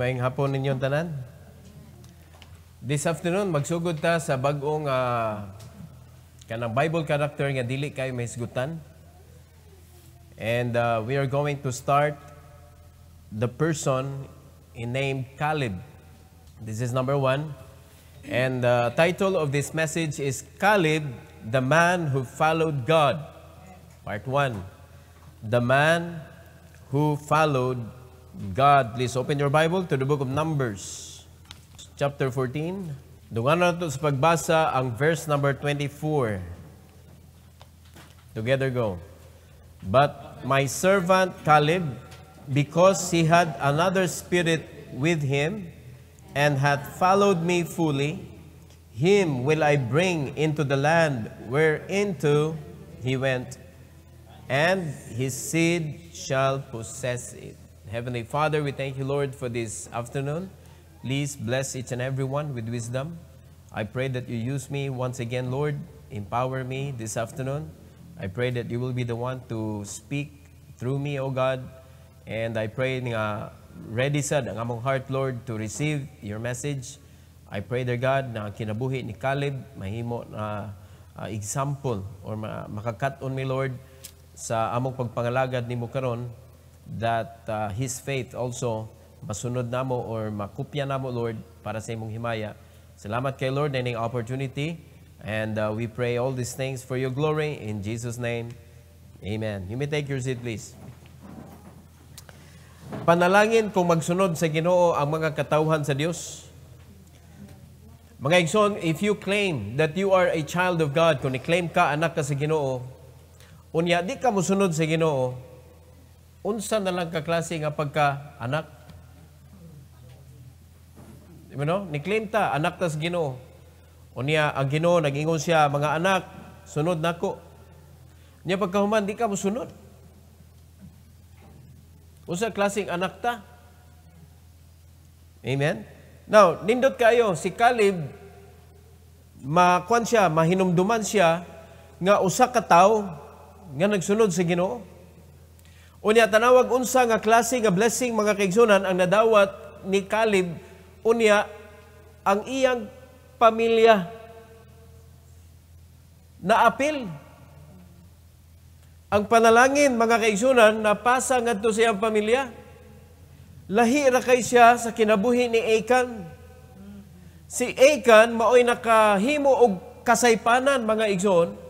Maayong hapon ninyong tanan. This afternoon, magsugod ta sa bagong uh, kanang Bible character nga dili kay mahisgutan. And uh, we are going to start the person in named Caleb. This is number one. And the ah, title of this message is Caleb, the man who followed God. Part one. The man who followed God, please open your Bible to the book of Numbers, chapter 14. Dungan na sa pagbasa ang verse number 24. Together go. But my servant Caleb, because he had another spirit with him, and had followed me fully, him will I bring into the land whereinto he went, and his seed shall possess it. Heavenly Father, we thank you, Lord, for this afternoon. Please bless each and everyone with wisdom. I pray that you use me once again, Lord. Empower me this afternoon. I pray that you will be the one to speak through me, O God. And I pray nga ready sad ang among heart, Lord, to receive your message. I pray, dear God, na kinabuhi ni Caleb, mahimo na uh, example or makakat on me, Lord, sa among pagpangalagad ni mo karon that uh, His faith also masunod mo or makupya na mo, Lord, para sa imong himaya. Salamat kay Lord na opportunity. And uh, we pray all these things for your glory. In Jesus' name, Amen. You may take your seat, please. Panalangin kung magsunod sa ginoo ang mga katauhan sa Dios. Mga igsoon, if you claim that you are a child of God, kung i-claim ka anak ka sa Ginoo, unya di ka musunod sa Ginoo, unsa na lang kaklase nga pagka anak. You know, ni claim ta anak tas Ginoo. Unya ang Ginoo nagingon siya mga anak, sunod nako. Nya pagkahuman di ka mo sunod. Unsa klaseng anak ta? Amen. Now, nindot kayo si Caleb makuan siya, mahinumduman siya nga usa ka tawo nga nagsunod sa Ginoo. Unya tanawag unsa nga klase nga blessing mga kaigsunan ang nadawat ni Caleb unya ang iyang pamilya na apil. Ang panalangin mga kaigsunan napasa ngadto sa iyang pamilya. Lahi ra kay siya sa kinabuhi ni Achan. Si Achan maoy nakahimo og kasaypanan mga igsoon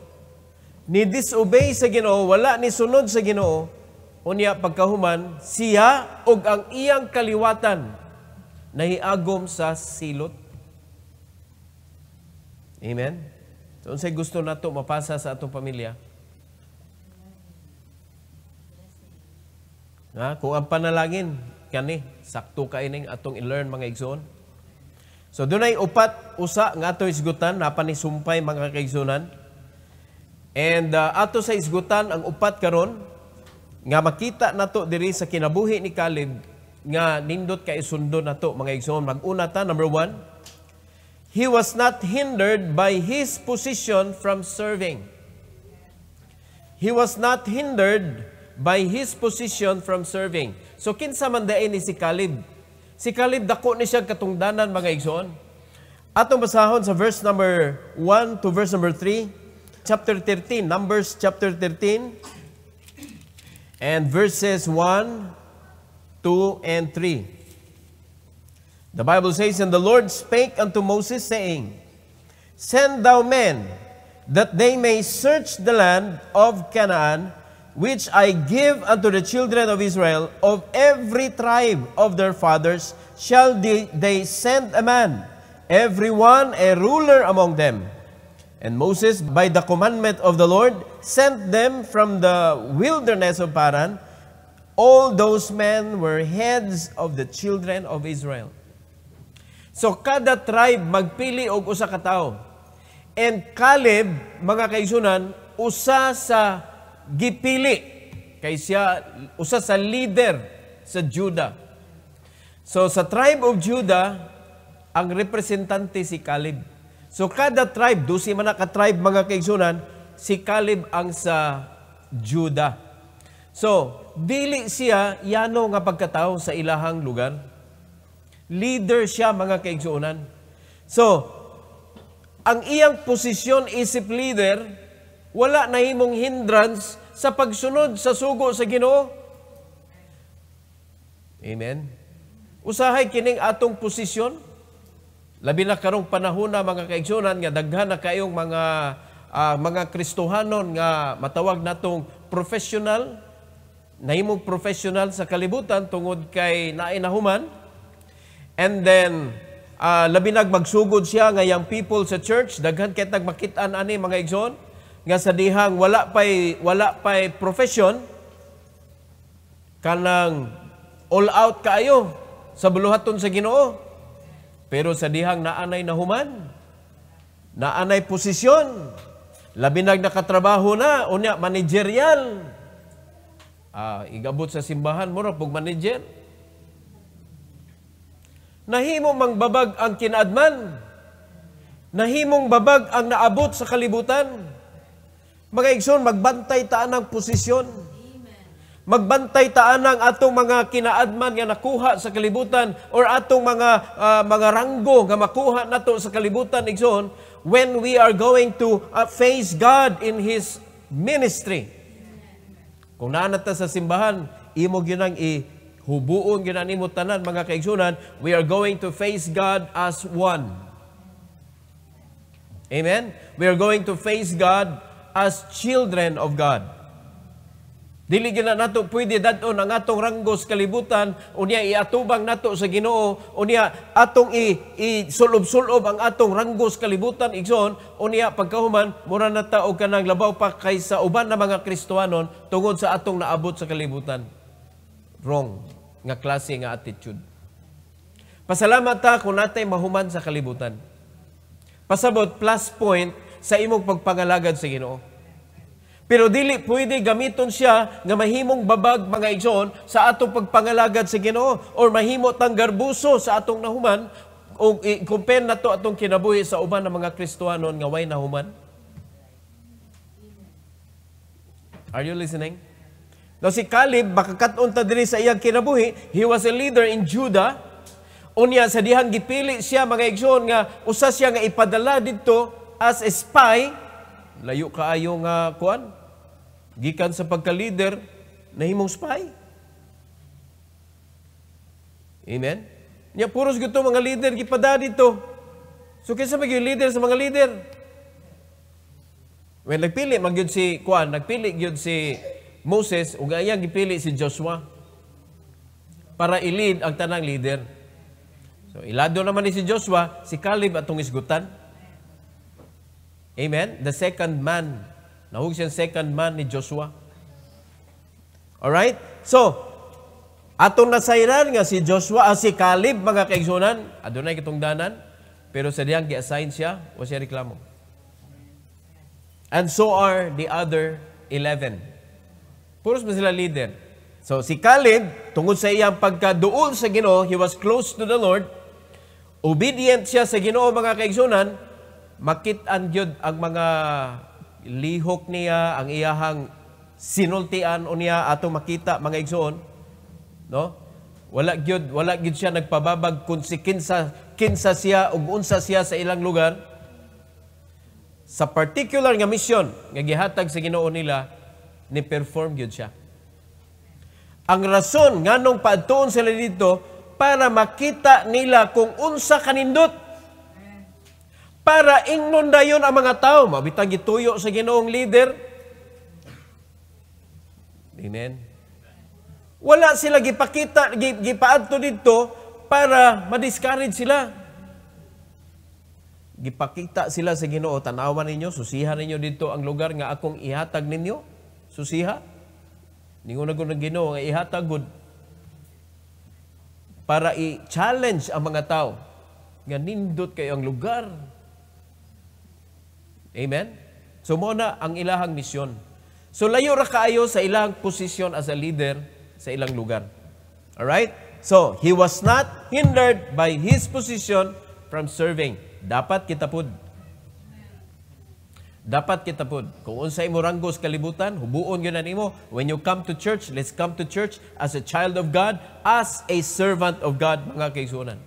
ni disobey sa Ginoo, wala ni sunod sa Ginoo unya pagkahuman siya og ang iyang kaliwatan nahiagom sa silot. Amen. So unsay gusto nato mapasa sa atong pamilya? Ha? Kung ang panalangin kani sakto ka ining atong i-learn mga igsoon. So dunay upat usa nga ato isgutan napan sumpay mga kaigsoonan. And uh, ato sa isgutan ang upat karon nga makita nato diri sa kinabuhi ni Caleb nga nindot kay sundo nato mga igsoon maguna ta number one, he was not hindered by his position from serving he was not hindered by his position from serving so kinsa man dae ni si Caleb si Caleb dako ni siya katungdanan mga igsoon atong basahon sa verse number 1 to verse number 3 chapter 13 numbers chapter 13 and verses 1, 2, and 3. The Bible says, And the Lord spake unto Moses, saying, Send thou men, that they may search the land of Canaan, which I give unto the children of Israel, of every tribe of their fathers shall they, they send a man, every one a ruler among them. And Moses, by the commandment of the Lord, sent them from the wilderness of Paran. All those men were heads of the children of Israel. So kada tribe magpili og usa ka tawo. And Caleb, mga kaisunan, usa sa gipili kay siya usa sa leader sa Judah. So sa tribe of Judah, ang representante si Caleb. So kada tribe, do si manak ka tribe mga kaigsunan, si Caleb ang sa Juda. So, dili siya yano nga pagkatao sa ilahang lugar. Leader siya mga kaigsunan. So, ang iyang posisyon isip leader, wala na himong hindrance sa pagsunod sa sugo sa Ginoo. Amen. Usahay kining atong posisyon Labi na karong panahon na mga kaigsunan nga daghan na kayong mga uh, mga Kristohanon nga matawag natong professional nahimong professional sa kalibutan tungod kay nainahuman and then uh, labi nag magsugod siya nga yang people sa church daghan kay tag an ani mga igsoon nga sa dihang wala pay wala pay profession kanang all out kaayo sa buluhaton sa Ginoo pero sa dihang naanay na human, naanay posisyon, labinag nakatrabaho na, unya managerial, ah, igabot sa simbahan mo ra pag manager. Nahimo mang babag ang kinadman. Nahimong babag ang naabot sa kalibutan. Mga igsoon, magbantay taan ng posisyon magbantay taanang atong mga kinaadman nga nakuha sa kalibutan or atong mga uh, mga ranggo nga makuha nato sa kalibutan igsoon when we are going to uh, face God in his ministry. Kung naanata sa simbahan, imo gyud ihubuon gyud nimo tanan mga kaigsoonan we are going to face God as one. Amen. We are going to face God as children of God. Dili gina nato pwede dadon ang atong ranggos kalibutan unya iatubang nato sa Ginoo unya atong i, i sulob-sulob ang atong ranggos kalibutan igsoon unya pagkahuman mura na ta og kanang labaw pa kaysa uban na mga Kristohanon tungod sa atong naabot sa kalibutan. Wrong nga klase nga attitude. Pasalamat ta kung natay mahuman sa kalibutan. Pasabot plus point sa imong pagpangalagad sa Ginoo. Pero dili pwede gamiton siya nga mahimong babag mga igsoon sa atong pagpangalagad sa Ginoo or mahimo tang garbuso sa atong nahuman o compare na to atong kinabuhi sa uban ng mga Kristohanon nga way nahuman. Are you listening? No si Caleb makakaton ta diri sa iyang kinabuhi, he was a leader in Judah. Unya sa dihang gipili siya mga igsoon nga usa siya nga ipadala didto as a spy layo kaayo nga kuan gikan sa pagka-leader na himong spy. Amen? Nya puros gito mga leader gipada dito. So kinsa mag leader sa mga leader? When nagpili magyud si Kuan, nagpili gyud si Moses ug iya gipili si Joshua para i ang tanang leader. So ilado naman ni si Joshua si Caleb atong isgutan. Amen. The second man Nahog siya second man ni Joshua. Alright? So, atong nasairan nga si Joshua, ah, si Caleb, mga kaigsunan, adunay kitong danan, pero sa diyang gi-assign siya, o siya reklamo. And so are the other 11. Puros ba sila leader? So, si Caleb, tungod sa iyang pagkaduol sa Ginoo, he was close to the Lord, obedient siya sa Ginoo, mga kaigsunan, makit-an ang mga lihok niya ang iyahang sinultian o niya ato makita mga igsoon no wala gyud wala gyud siya nagpababag kun si kinsa kinsa siya ug unsa siya sa ilang lugar sa particular nga misyon nga gihatag sa Ginoo nila ni perform gyud siya ang rason nganong paadtuon sila dito para makita nila kung unsa kanindot para ingnon dayon ang mga tao mabitang gituyo sa Ginoong leader Amen wala sila gipakita gipaadto didto para ma-discourage sila gipakita sila sa Ginoo tanawan ninyo susiha ninyo didto ang lugar nga akong ihatag ninyo susiha ningon na ng Ginoo nga ihatag gud para i-challenge ang mga tao nga nindot kayo ang lugar Amen? So mo na ang ilahang misyon. So layo ra kaayo sa ilang posisyon as a leader sa ilang lugar. All right? So he was not hindered by his position from serving. Dapat kita pud. Dapat kita pud. Kung unsay mo ranggo sa kalibutan, hubuon gyud nimo. When you come to church, let's come to church as a child of God, as a servant of God, mga kaigsuonan.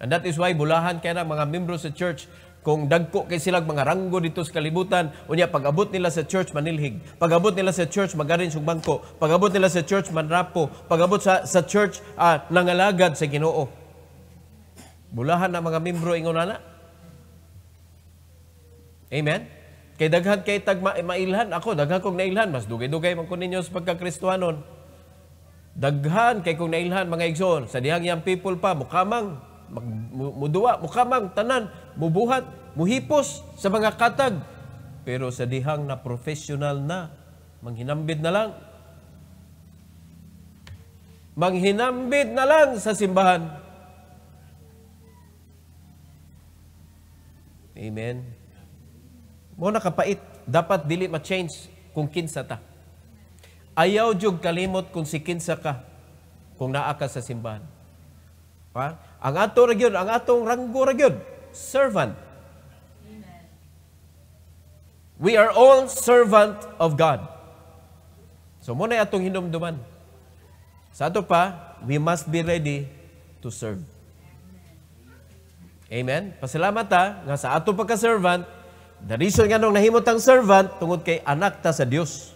And that is why bulahan kay na mga membro sa church kung dagko kay silag mga ranggo dito sa kalibutan, unya pagabot nila sa church manilhig, pagabot nila sa church magarin sa bangko, pagabot nila sa church manrapo, pagabot sa sa church ah, nangalagad sa Ginoo. Bulahan na mga membro ingon na. Amen. Kay daghan kay tag ma mailhan ako, daghan kog nailhan, mas dugay-dugay man ko ninyo sa pagkakristuhanon. Daghan kay kong nailhan mga igsoon, sa dihang yang people pa mukamang muduwa, mukamang, tanan, mubuhat, muhipos sa mga katag. Pero sa dihang na professional na, manghinambid na lang. Manghinambid na lang sa simbahan. Amen. Mo nakapait, dapat dili ma-change kung kinsa ta. Ayaw jug kalimot kung si kinsa ka kung naa ka sa simbahan. Ha? Ang ato ra gyud, ang atong ranggo ra gyud, servant. Amen. We are all servant of God. So mo na atong hinumduman. Sa ato pa, we must be ready to serve. Amen. Pasalamat ta nga sa ato pagka-servant, the reason nga nung nahimot ang servant tungod kay anak ta sa Dios.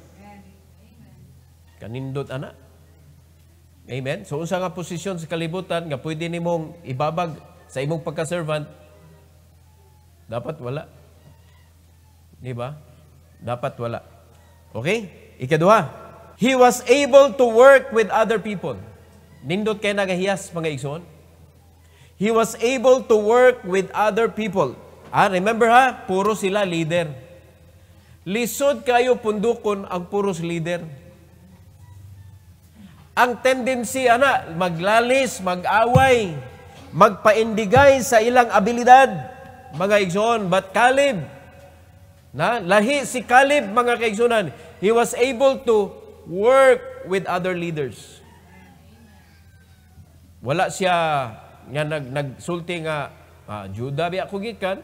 Kanindot anak. Amen? So, unsa nga posisyon sa kalibutan nga pwede nimong ibabag sa imong pagka-servant, dapat wala. Di ba? Dapat wala. Okay? Ikaduha. He was able to work with other people. Nindot kay nagahiyas, mga igsoon. He was able to work with other people. Ah, remember ha, puro sila leader. Lisod kayo pundukon ang puros leader ang tendency ana maglalis, mag-away, magpaindigay sa ilang abilidad, mga igsoon. But Caleb, na lahi si Caleb mga kaigsonan, he was able to work with other leaders. Wala siya nga nag nagsulti nga ah, Juda bi ako gikan.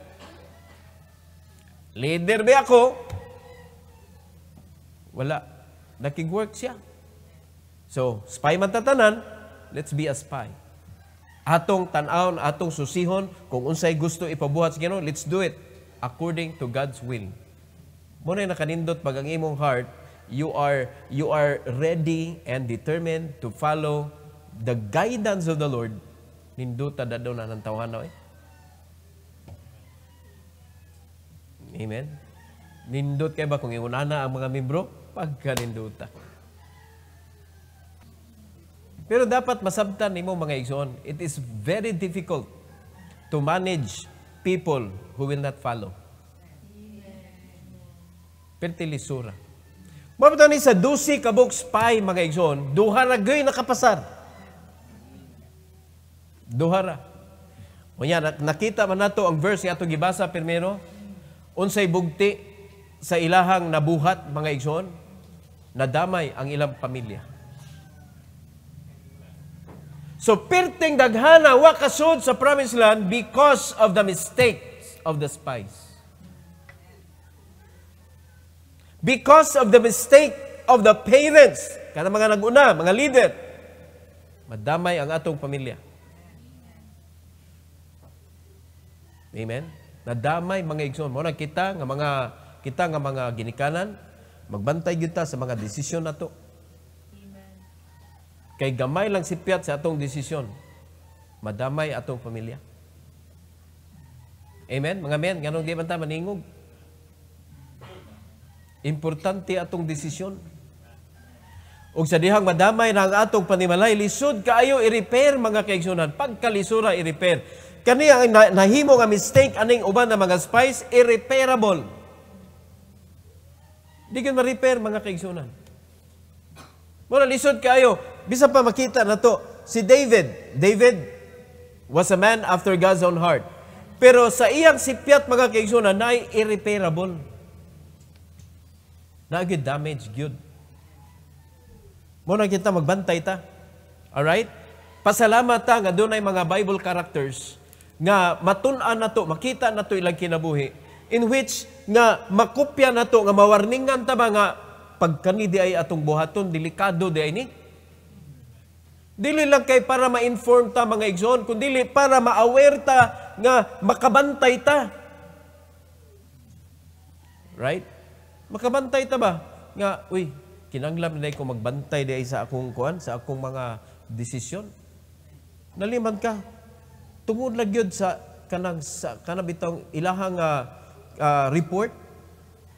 Leader bi ako. Wala. Nakigwork siya. So, spy man let's be a spy. Atong tanawon, atong susihon, kung unsay gusto ipabuhat sa Ginoo, let's do it according to God's will. Muna na kanindot pag ang imong heart, you are you are ready and determined to follow the guidance of the Lord. Ninduta da daw na ng tawhanaw eh. Amen? Nindot kay ba kung iunana ang mga membro? Pagkaninduta. Pagkaninduta. Pero dapat masabtan nimo mga igsoon, it is very difficult to manage people who will not follow. Perti lisura. Mabito ni sa 12 kabuks pay mga igsoon, duha ra gay nakapasar. Duha ra. Unya nakita man nato ang verse nga ato gibasa primero. Unsay bugti sa ilahang nabuhat mga igsoon? Nadamay ang ilang pamilya. So perting daghana wa kasud sa promised land because of the mistakes of the spies. Because of the mistake of the parents, kana mga naguna, mga leader, madamay ang atong pamilya. Amen. Nadamay mga igsoon mo na kita nga mga kita nga mga ginikanan, magbantay gyud ta sa mga desisyon nato. Kay gamay lang si Piat sa atong desisyon. Madamay atong pamilya. Amen? Mga men, ganun di man ta maningog. Importante atong desisyon. Og sa dihang madamay na ang atong panimalay, lisod kaayo i-repair mga kaigsunan. Pagkalisura, i-repair. Kani ang nahimo nga mistake aning uban na mga spice, irreparable. Di kan ma-repair mga kaigsunan. Mura lisod kaayo, Bisa pa makita na to, si David, David was a man after God's own heart. Pero sa iyang sipyat mga kaigsunan na irreparable. Naagid damage gyud. Mo na kita magbantay ta. All right? Pasalamat ta nga dunay mga Bible characters nga matun-an nato, makita nato ilang kinabuhi in which nga makopya nato nga mawarningan ta ba nga pagkani di ay atong buhaton delikado di ay ni Dili lang kay para ma-inform ta mga igsoon, kundi para ma-aware ta nga makabantay ta. Right? Makabantay ta ba? Nga, uy, kinanglam na ko magbantay di sa akong kuan, sa akong mga desisyon. Naliman ka. Tungod lang yun sa kanang sa kanabitong ilahang uh, uh, report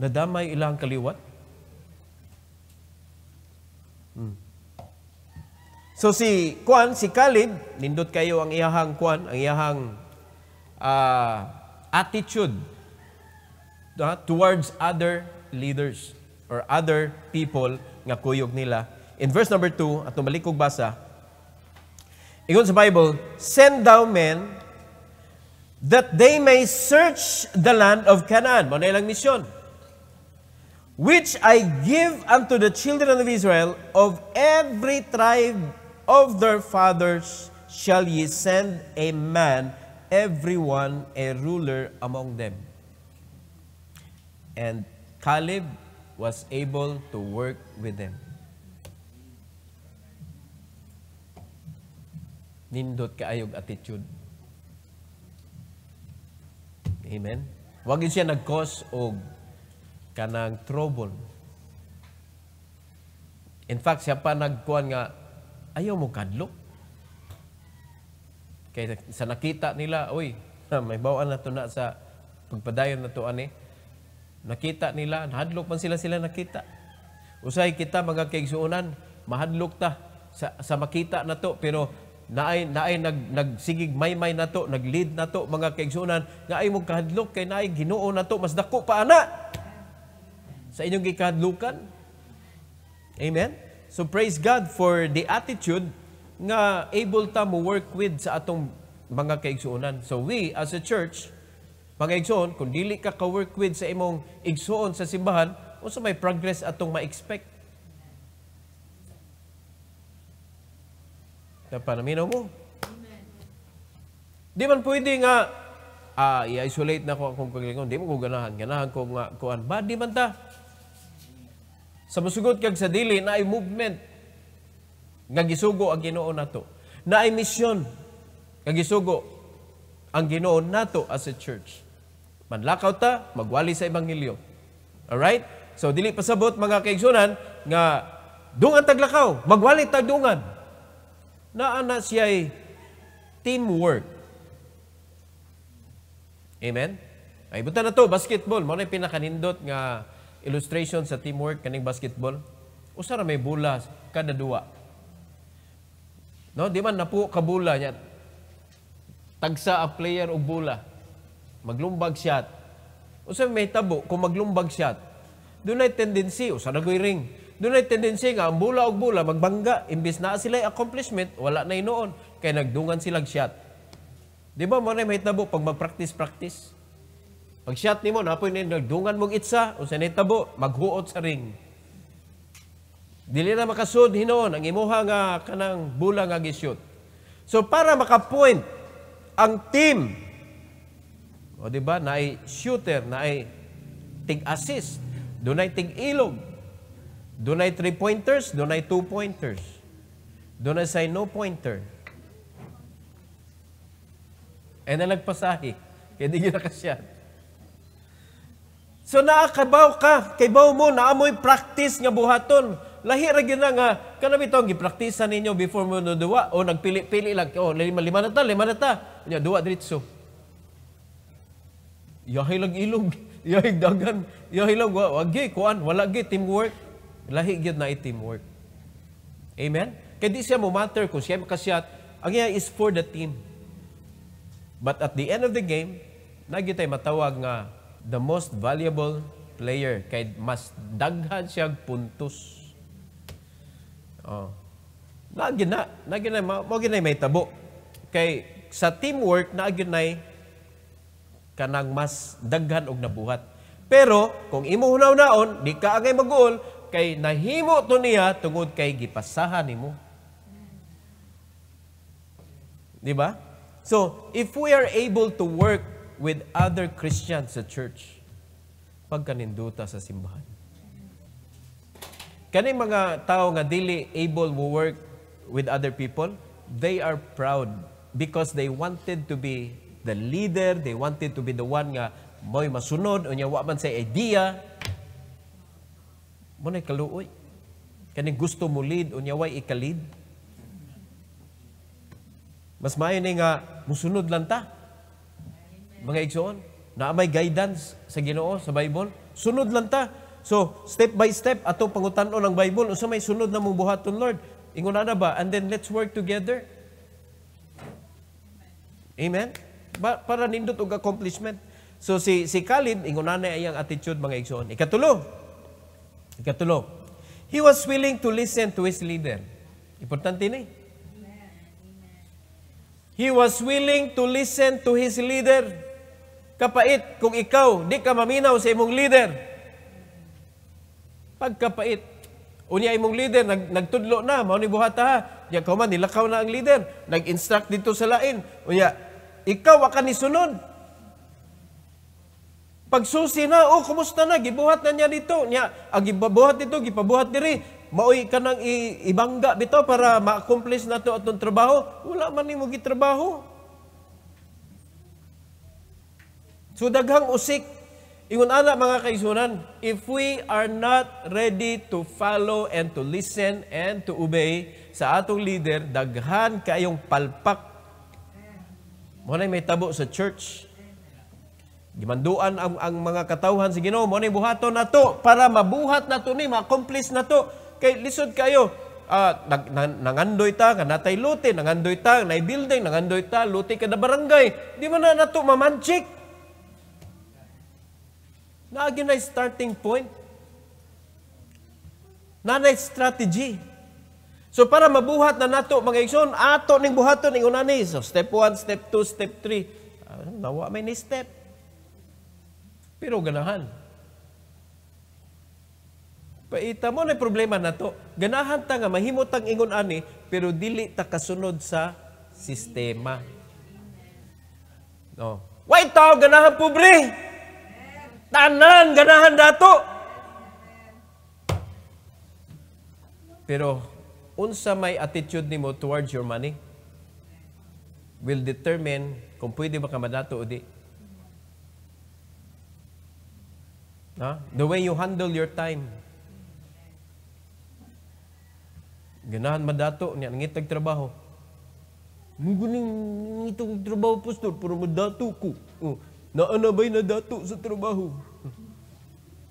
na damay ilang kaliwat So si Kwan, si Caleb, nindot kayo ang iyahang Kwan, ang iyahang uh, attitude uh, towards other leaders or other people nga kuyog nila. In verse number 2, at tumalikog basa, Ingon sa Bible, Send thou men that they may search the land of Canaan. Mao ilang misyon. Which I give unto the children of Israel of every tribe of their fathers shall ye send a man, everyone a ruler among them. And Caleb was able to work with them. Nindot kaayog attitude. Amen? Huwag siya nag-cause o kanang trouble. In fact, siya pa nagkuhan nga ayaw mo kadlo. Kaya sa nakita nila, uy, may bawaan na to na sa pagpadayon na to ani. Nakita nila, nahadlok man sila sila nakita. Usay kita mga kaigsuunan, mahadlok ta sa, sa makita na to pero naay naay nag nagsigig maymay na to, naglead na to mga kaigsuunan, nga ay mong kahadlok kay naay ginuo na to mas dako pa ana sa inyong gikahadlukan. Amen. So praise God for the attitude nga able ta mo work with sa atong mga kaigsuonan. So we as a church, mga igsuon, kung dili ka ka-work with sa imong igsuon sa simbahan, unsa may progress atong ma-expect? Sa panaminaw mo. Amen. Di man pwede nga ah, i-isolate na ko akong kagalingon. Di mo ko ganahan. Ganahan ko nga kuan. Ba, di man ta sa musugot kag sa dili na ay movement nga gisugo ang Ginoo nato. Na ay misyon nga gisugo ang Ginoo nato as a church. Manlakaw ta, magwali sa ebanghelyo. All right? So dili pasabot mga kaigsunan nga dungan taglakaw, magwali ta dungan. Na ana siya'y teamwork. Amen? Ay buta na to basketball mo na pinakanindot nga illustration sa teamwork kaning basketball, usa ra may bola kada duwa. No, di man napu ka bola niya. Tagsa ang player og bola. Maglumbag shot. Usa may tabo kung maglumbag shot. Dunay tendency usa na ring. Dunay tendency nga ang bola og bola magbangga imbis na sila accomplishment wala na noon kay nagdungan sila shot. Di ba mo na may tabo pag mag-practice practice? Pag shot nimo na po ni nagdungan mog itsa o sa nitabo maghuot sa ring. Dili na makasud hinon ang imuha nga kanang bulang nga gishoot. So para maka-point ang team o di ba na ay shooter na ay tig assist dunay tig ilog dunay three pointers dunay two pointers dunay say no pointer and eh, nalagpasahi kaya di gyud nakashot So naakabaw ka, kay baw mo naamoy practice nga buhaton. Lahi ra gyud nga kanami tong gipraktisan ninyo before mo no duwa o nagpili-pili lang oh lima lima na ta, lima na ta. Nya duwa diretso. Yahay lang ilog, yahay dagan, yahay lang wa wagi kuan, wala gi teamwork. Lahi gyud na i teamwork. Amen. Kay di siya mo matter kung siya makasyat, ang iya is for the team. But at the end of the game, nagitay matawag nga the most valuable player kay mas daghan siya puntos. Oh. Naagi na, naagi na, maagi na may tabo. Kay sa teamwork, naagi na kanang mas daghan og nabuhat. Pero kung imo hunaw-naon, di ka angay magol kay nahimo to niya tungod kay gipasahan nimo. Di ba? So, if we are able to work with other Christians sa church pagkaninduta sa simbahan. Kaning mga tao nga dili able to work with other people, they are proud because they wanted to be the leader, they wanted to be the one nga mo'y masunod, o niya man sa idea, mo na'y kaluoy. Kaning gusto mo lead, o niya ikalid. Mas mayo ni nga, musunod lang ta mga igsoon, na may guidance sa Ginoo sa Bible. Sunod lang ta. So, step by step, ato pangutan-o ng Bible. Unsa may sunod na mong buhaton, Lord. Inguna na ba? And then, let's work together. Amen? Ba, para nindot og accomplishment. So, si, si Khalid, inguna na ayang attitude, mga igsoon. Ikatulo. Ikatulo. He was willing to listen to his leader. Importante ni. He was willing to listen to his leader. Kapait kung ikaw di ka maminaw sa imong leader. Pagkapait, unya imong leader nag, nagtudlo na mao ni buhata ha. Ya ka man nilakaw na ang leader, nag-instruct dito sa lain. Unya ikaw wa ni sunod. Pagsusi na, oh, kumusta na? Gibuhat na niya dito. Niya, ang ah, gibuhat dito, gipabuhat diri. Maoy ka nang ibangga bito para ma-accomplish na to atong trabaho. Wala man ni mo gitrabaho. So daghang usik. Ingon ana mga kaisunan, if we are not ready to follow and to listen and to obey sa atong leader, daghan kayong palpak. Mo may tabo sa church. Gimanduan ang, ang mga katawhan sa Ginoo, mo buhaton nato para mabuhat nato ni, ma-accomplish nato. Kay lisod kayo, ah, nag, na, nangandoy ta, kanatay luti, nangandoy ta, nay building, nangandoy ta, luti ka na barangay. Di man na nato mamanchik. Naagi na starting point. Na Nanay strategy. So para mabuhat na nato mga igsoon, ato ning buhaton ning unani. So step 1, step 2, step 3. Ah, nawa may ni step. Pero ganahan. Paita mo na problema nato. Ganahan ta nga mahimot ingon ani pero dili ta kasunod sa sistema. No. Wait tao ganahan pobre. Tanan, ganahan dato. Pero, unsa may attitude nimo towards your money will determine kung pwede ba ka madato o di. Ha? The way you handle your time. Ganahan madato, niya, nangitag trabaho. Ang galing nangitag trabaho, pastor, para madato ko. Oh. Naanabay na dato sa trabaho.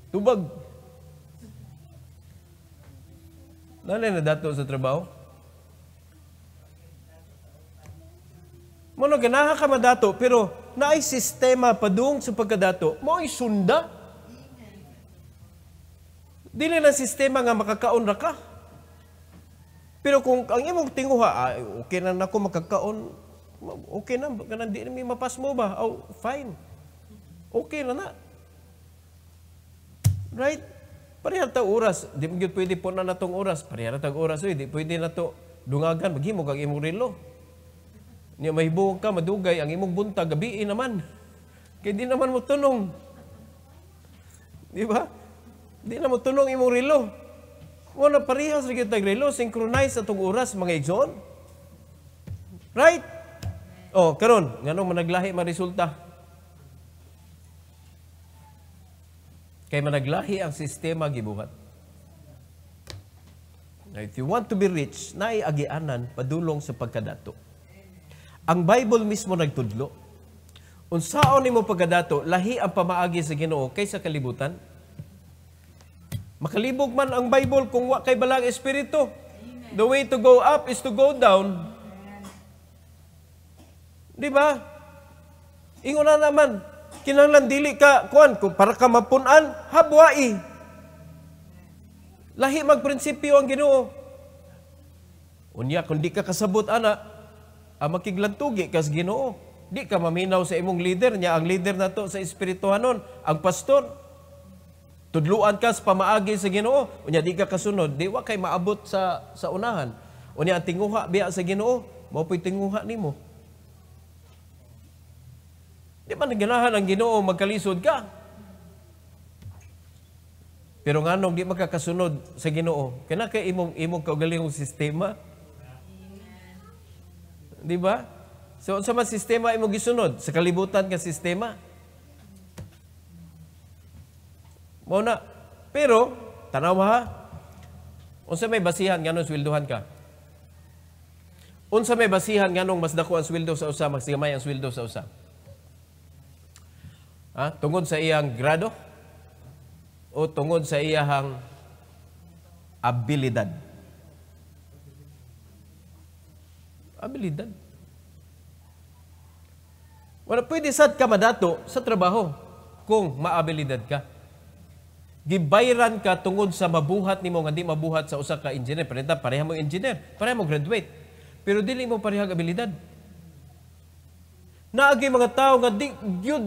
Tubag. Nanay na dato sa trabaho? Mano, ganaha ka madato, pero na naay sistema padung sa pagkadato, mo ay sunda. Dili na sistema nga makakaon ra ka. Pero kung ang imong tinguha, ah, okay na ako makakaon, okay na, kanan di na may mapas mo ba? Oh, fine okay na na. Right? Pareha ta oras. Di mo pwede po na natong oras. Pareha na tag oras. Uy. Di pwede na to dungagan. Maghimog ang imong rilo. Niya mahibuog ka, madugay. Ang imong bunta, gabiin naman. Kaya di naman mo tunong. Di ba? Di na mo tunong imong rilo. Wala parehas rin kita rilo. Synchronize atong oras, mga igsoon. Right? Oh, karon nganong managlahi ma resulta? Kay managlahi ang sistema gibuhat. Now, if you want to be rich, naay agianan padulong sa pagkadato. Ang Bible mismo nagtudlo. Unsaon nimo pagkadato, lahi ang pamaagi sa Ginoo kaysa kalibutan. Makalibog man ang Bible kung wa kay balang espiritu. The way to go up is to go down. Di ba? Ingon na naman, kinahanglan dili ka kuan kung para ka mapunan habwai. Lahi magprinsipyo ang Ginoo. Unya kun di ka kasabot ana, ang ah, makiglantugi kas Ginoo. Di ka maminaw sa imong leader niya ang leader nato sa espirituhanon, ang pastor. Tudluan sa pamaagi sa Ginoo. Unya di ka kasunod, di wa kay maabot sa sa unahan. Unya ang tinguha biya sa Ginoo, mao tinguha nimo. Di ba naginahan ang ginoo, magkalisod ka? Pero nga nung di makakasunod sa ginoo, kaya kay imong, imong kaugalingong sistema. Di ba? So, sa mga sistema imong gisunod? Sa kalibutan ka sistema? Muna. Pero, tanaw ha, unsa may basihan nganong swilduhan ka? Unsa may basihan nganong mas dako ang swildo sa usa, mas gamay ang swildo sa usa? Ha? Tungod sa iyang grado o tungod sa iyang abilidad? Abilidad. Wala pwede sad ka madato sa trabaho kung maabilidad ka. Gibayran ka tungod sa mabuhat nimo nga di mabuhat sa usa ka engineer. Pareha pareha mo engineer, pareha mo graduate. Pero dili mo parehang abilidad. Naagi mga tao nga di gyud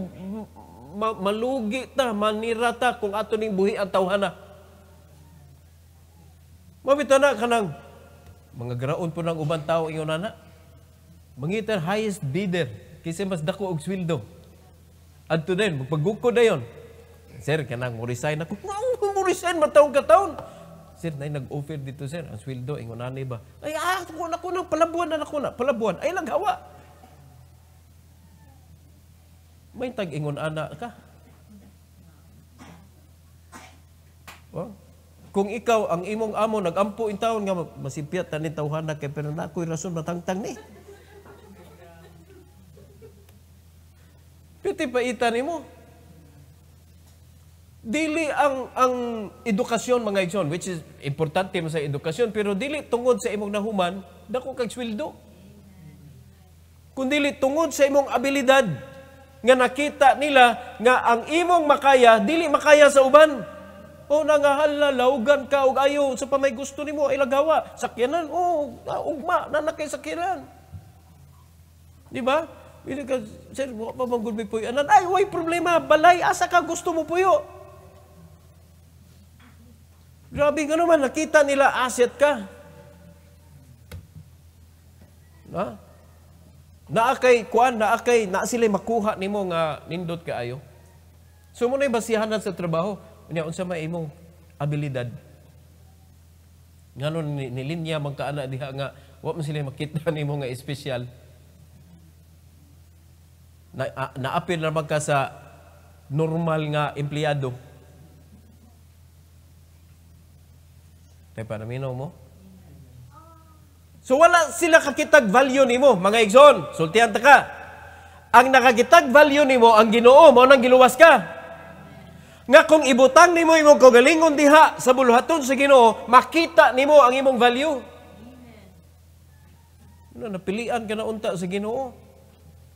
ma- malugi ta, manira ta kung ato ning buhi ang tawhana. Mabita na kanang mga graon po ng ubang tao ingon na. Mangitan highest bidder kasi mas dako og sweldo. Adto din magpagukod dayon. Sir, kanang mo resign ako. Mo mo resign mataon ka taon. Sir, nay nag-offer dito sir ang sweldo ingon ni ba? Ay ah, ako na ko nang palabuan na ako na, palabuan. Ay lang naghawa. may tag-ingon ana ka. Well, oh. kung ikaw ang imong amo nagampo in taon nga masipyat tani tawhana kay pero na koy rason matangtang ni. Piti paitan nimo. Dili ang ang edukasyon mga igsoon which is importante man sa edukasyon pero dili tungod sa imong nahuman dako kag sweldo. Kung dili tungod sa imong abilidad nga nakita nila nga ang imong makaya dili makaya sa uban. O nangahala, laugan ka, og ayo, sa pa may gusto nimo ilagawa, sakyanan, o, ugma, na nakay sakyanan. Di ba? Bili ka, sir, mukha pa bang good po puyo? ay, way problema, balay, asa ka gusto mo po puyo? Grabe nga naman, nakita nila asset ka. Na? Naa kay kuan, naa kay na sila makuha nimo nga nindot kaayo. So mo basihan sa trabaho. Unya unsa may imong abilidad. ni, nilinya man kaana diha nga wa man sila makita nimo nga espesyal. Na naapil na man ka sa normal nga empleyado. Tay para mo? So wala sila kakitag value nimo mga igsoon. Sultihan ta ka. Ang nakagitag value nimo ang Ginoo mo nang giluwas ka. Nga kung ibutang nimo imong kagalingon diha sa buluhaton sa Ginoo, makita nimo ang imong value. Na ano, napilian ka na unta sa Ginoo.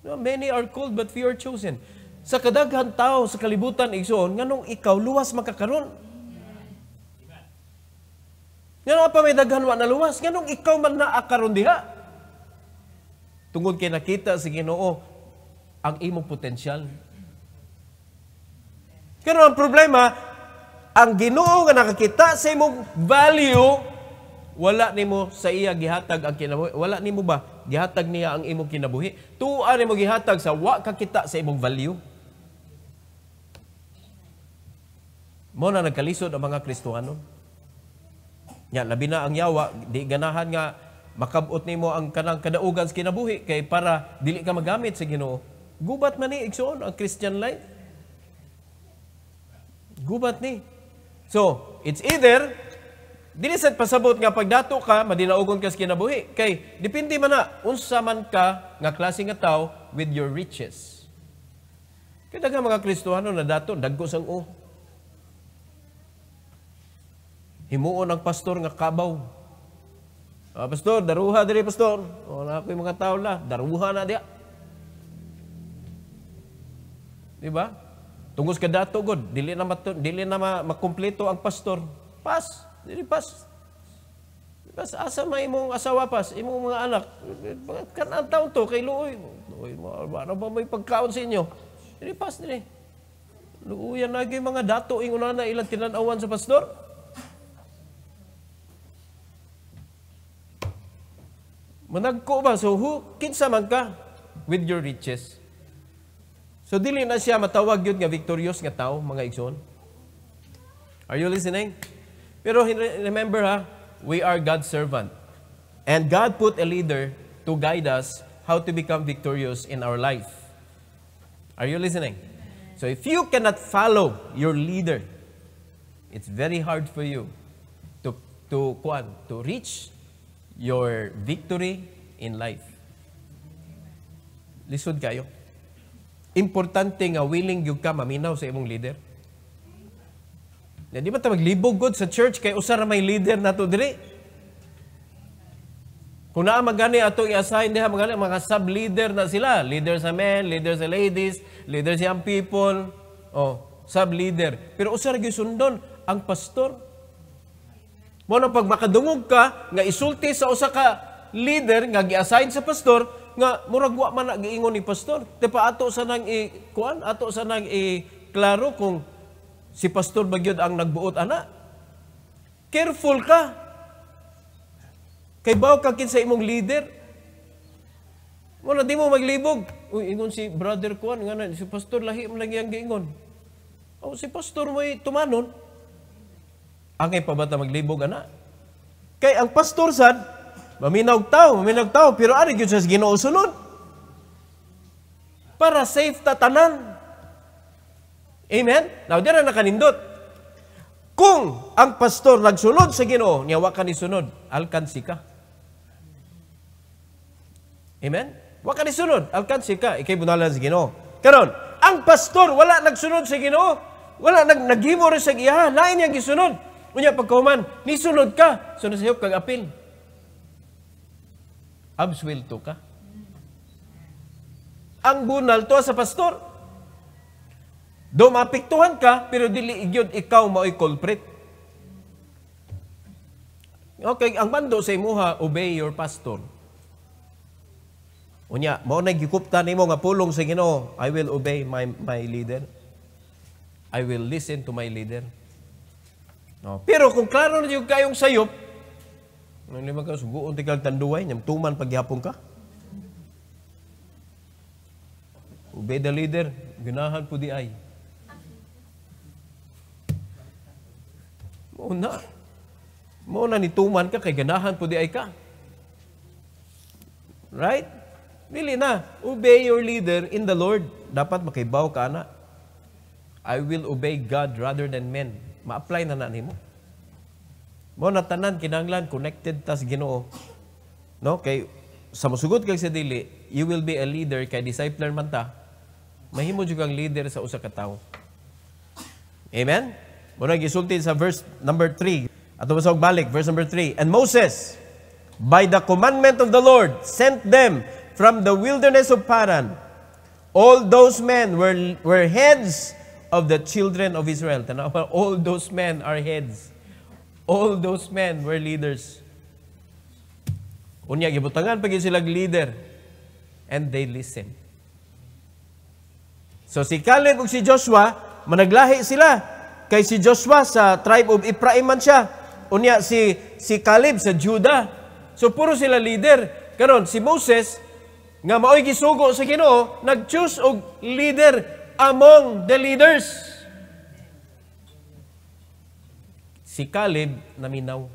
Many are called but few are chosen. Sa kadaghan tao sa kalibutan igsoon nganong ikaw luwas makakaroon? Nga nga pa may daghan wa na luwas. Nga nung ikaw man na karon diha. Tungod kay nakita si Ginoo ang imong potensyal. Pero ang problema, ang Ginoo nga nakakita sa imong value wala nimo sa iya gihatag ang kinabuhi. Wala nimo ba gihatag niya ang imong kinabuhi? Tuwa nimo gihatag sa wa ka kita sa imong value. Mo na nagkalisod ang mga Kristohanon. Nya labi na ang yawa, di ganahan nga makabot nimo ang kanang kadaugan sa kinabuhi kay para dili ka magamit sa Ginoo. Gubat man ni igsoon ang Christian life. Gubat ni. So, it's either dili sad pasabot nga pagdato ka madinaugon ka sa kinabuhi kay depende man na unsa man ka nga klase nga tawo with your riches. Kada daghang mga Kristohano na daton dagko sang oh himuon ang pastor nga kabaw. Ah, pastor, daruha diri pastor. O ko ako mga tao na, daruha na diya. Di ba? Tungos ka dato god, dili na matun, dili na ma makumpleto ang pastor. Pas, dili pas. Pas asa may imong asawa pas, imong mga anak. Kan ang taon to kay luoy. Luoy ano ba may pagkaon sa inyo? Dili pas dili. Luoyan lagi mga dato ingon na ilang tinanawan sa pastor. Managko ba? So, who, kinsa man ka with your riches. So, dili na siya matawag yun nga victorious nga tao, mga igsoon. Are you listening? Pero remember ha, we are God's servant. And God put a leader to guide us how to become victorious in our life. Are you listening? So if you cannot follow your leader, it's very hard for you to to to reach your victory in life. Lisod kayo. Importante nga willing yung ka maminaw sa imong leader. Na di ba ta maglibog god sa church kay usa ra may leader nato diri? Kung naa magani ato i-assign diha magani mga sub-leader na sila, leader sa men, leader sa ladies, leader sa young people, oh, sub-leader. Pero usa ra gyud sundon ang pastor Mao nang pag makadungog ka nga isulti sa usa ka leader nga gi-assign sa pastor nga murag wa man giingon ni pastor. Te pa ato sa nang i ikuan, ato sa nang i-klaro kung si pastor ba gyud ang nagbuot ana. Careful ka. Kay baw ka kinsa imong leader. Mo na di mo maglibog. Uy, ingon si brother kuan nga na, si pastor lahi man lang yang giingon. Oh, si pastor may tumanon. Angay pa ba ta maglibog ana? Kay ang pastor sad maminaw tao, maminaw tao pero ari gyud sa Ginoo sunod. Para safe ta tanan. Amen. Now dira na kanindot. Kung ang pastor nagsunod sa Ginoo, niya wa ka ni sunod, alkansi ka. Amen? Wa ka nisunod, alkansi ka, ikay bunalan sa Ginoo. Karon, ang pastor wala nagsunod sa Ginoo, wala nag naghimo rin sa iya, lain yang gisunod. Unya ni nisulod ka, sunod sa sa'yo kag apil. Abswil to ka. Ang bunal to sa pastor. Do mapiktuhan ka, pero dili igyod ikaw mao'y culprit. Okay, ang bando sa imuha, obey your pastor. Unya, mo na gikupta nimo nga pulong sa Ginoo, I will obey my my leader. I will listen to my leader. No? Pero kung klaro na yung kayong sayop, nang lima ka, suguon ti kag tanduway, tuman pagyapon ka. Obey the leader, ganahan po di ay. Muna. Muna tuman ka kay ganahan po di ay ka. Right? Dili na. Obey your leader in the Lord. Dapat makibaw ka na. I will obey God rather than men ma-apply na na nimo. Mo na tanan kinanglan connected tas Ginoo. No kay sa mosugod kag sa dili, you will be a leader kay discipler man ta. Mahimo jud kang leader sa usa ka tawo. Amen. Mo na gisulti sa verse number 3. Ato sa balik verse number 3. And Moses by the commandment of the Lord sent them from the wilderness of Paran. All those men were were heads of the children of Israel. Tanaw, all those men are heads. All those men were leaders. Unya gibutangan pag sila leader and they listen. So si Caleb ug si Joshua managlahi sila kay si Joshua sa tribe of Ephraim man siya. Unya si si Caleb sa Judah. So puro sila leader. Karon si Moses nga maoy gisugo sa Ginoo nag-choose og leader among the leaders. Si Caleb naminaw.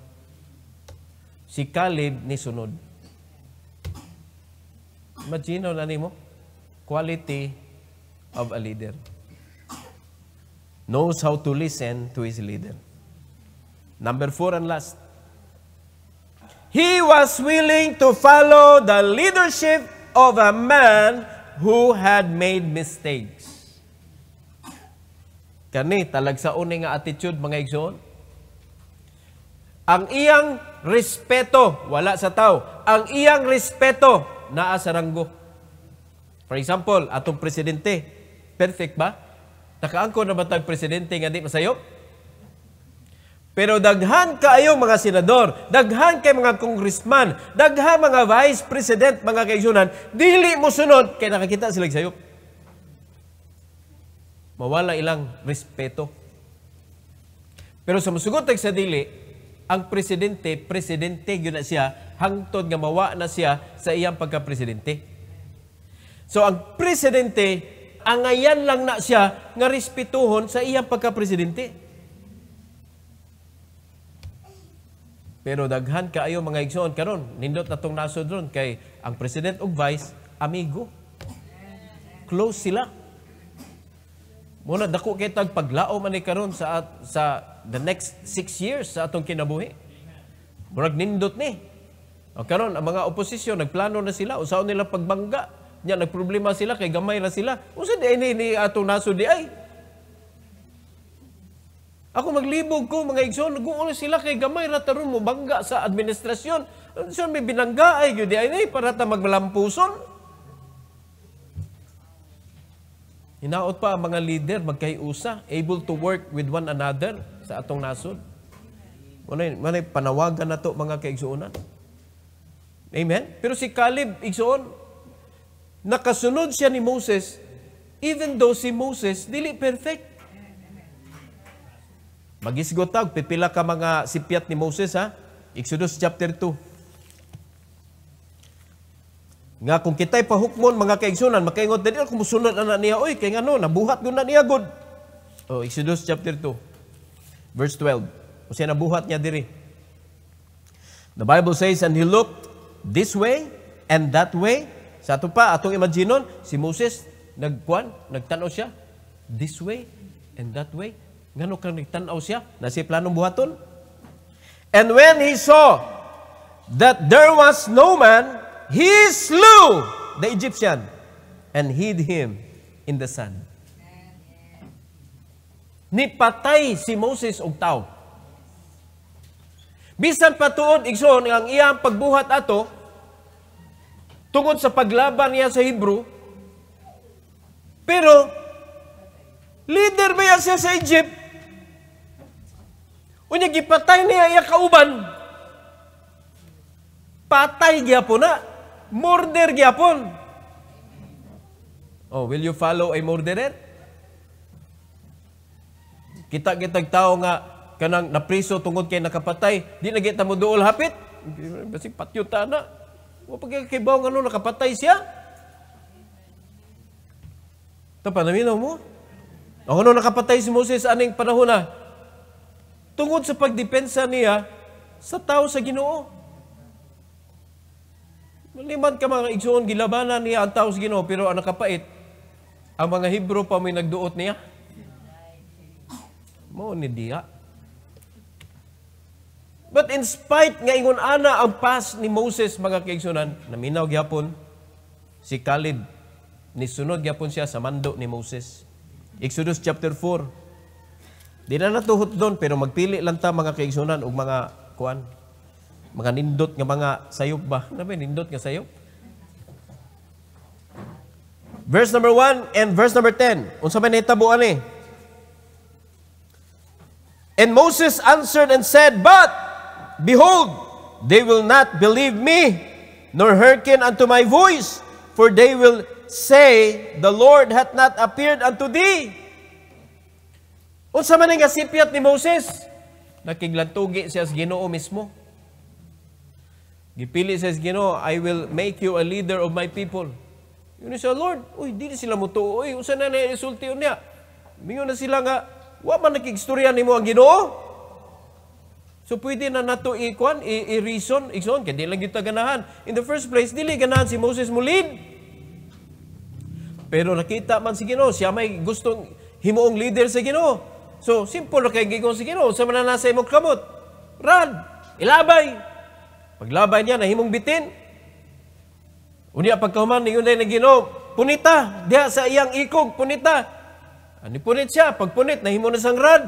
Si Caleb ni sunod. Imagine na nimo quality of a leader. Knows how to listen to his leader. Number four and last. He was willing to follow the leadership of a man who had made mistakes. Kani, talagsa ni nga attitude mga igsoon. Ang iyang respeto, wala sa tao. Ang iyang respeto, naa sa ranggo. For example, atong presidente, perfect ba? Nakaangko na ba tayong presidente nga di masayop? Pero daghan kaayo mga senador, daghan kay mga congressman, daghan mga vice president, mga kaigsunan, dili mo sunod kay nakakita sila sayop mawala ilang respeto. Pero sa musugot sa dili, ang presidente, presidente gyud na siya hangtod nga mawa na siya sa iyang pagka-presidente. So ang presidente angayan lang na siya nga respetuhon sa iyang pagka-presidente. Pero daghan kaayo mga igsoon karon, nindot na tong nasod ron kay ang president ug vice amigo. Close sila. Muna dako kay tag paglao man karon sa at, sa the next six years sa atong kinabuhi. Murag nindot ni. O karon ang mga oposisyon nagplano na sila usaw nila pagbangga. Nya nagproblema sila kay gamay ra sila. Usa di ni ni atong naso di ay. Ako maglibog ko mga igsoon guol sila kay gamay ra taron mo bangga sa administrasyon. Unsa may binangga ay gyud di ay para ta magmalampuson. Hinaot pa ang mga leader magkaiusa, able to work with one another sa atong nasod. Manay, manay panawagan na mga kaigsuonan. Amen? Pero si Caleb, igsuon, nakasunod siya ni Moses, even though si Moses, dili perfect. Magisgotag, pipila ka mga sipiat ni Moses, ha? Exodus chapter 2. Nga kung kitay pahukmon mga kaigsunan, makaingot din kung musunod na niya, oy, kay ngano, nabuhat yun na niya good. O, oh, Exodus chapter 2, verse 12. O siya nabuhat niya diri. The Bible says, And he looked this way and that way. Sa ato pa, atong imaginon, si Moses, nagkuan, nagtanaw siya, this way and that way. Ngano kang nagtanaw siya, na si planong buhaton. And when he saw that there was no man, he slew the Egyptian and hid him in the sand. Nipatay si Moses og tao. Bisan patuod igsoon ang iyang pagbuhat ato tungod sa paglaban niya sa Hebrew pero leader ba siya sa Egypt? Unya gipatay niya iya kauban. Patay gyapon na murder gyapon. Oh, will you follow a murderer? Kita kitag tao nga kanang napriso tungod kay nakapatay, di na kita mo duol hapit. Basig patyuta na. Wa pagkakaibaw nga ano nakapatay siya. Ta panaminaw mo? Ang ano nakapatay si Moses aning panahon na tungod sa pagdepensa niya sa tao sa Ginoo. Liman ka mga igsoon, gilabanan niya ang tao sa Ginoo, pero ang nakapait, ang mga Hebrew pa may nagduot niya. Mo ni diya. But in spite nga ingon ana ang pass ni Moses mga kaigsoonan, naminaw gyapon si Caleb ni sunod gyapon siya sa mando ni Moses. Exodus chapter 4. Di na natuhot doon pero magpili lang ta mga kaigsoonan og mga kuan mga nindot nga mga sayop ba? Ano ba nindot nga sayop? Verse number 1 and verse number 10. Unsa man nahitabo Eh? And Moses answered and said, But, behold, they will not believe me, nor hearken unto my voice, for they will say, The Lord hath not appeared unto thee. Unsa man nga sipyat ni Moses? Nakiglantugi siya sa Ginoo mismo. Gipili says, Gino, I will make you a leader of my people. Yun sa Lord, uy, di sila mo to. Uy, usan na na-resulti yun niya. Mingon na sila nga, wa man nakikstorya ni mo ang Gino. So pwede na nato ikuan, i-reason, ikson, kaya di lang kita ganahan. In the first place, dili ganahan si Moses mulid. Pero nakita man si Ginoo, siya may gustong himuong leader sa si Ginoo. So, simple na kay gigon si Ginoo, sa mananasay mo kamot. Run! Ilabay! Paglabay niya, nahimong bitin. Unya pagkahuman, ni na ginoo, punita, diha sa iyang ikog, punita. Ani punit siya, pagpunit, nahimo na sang rad.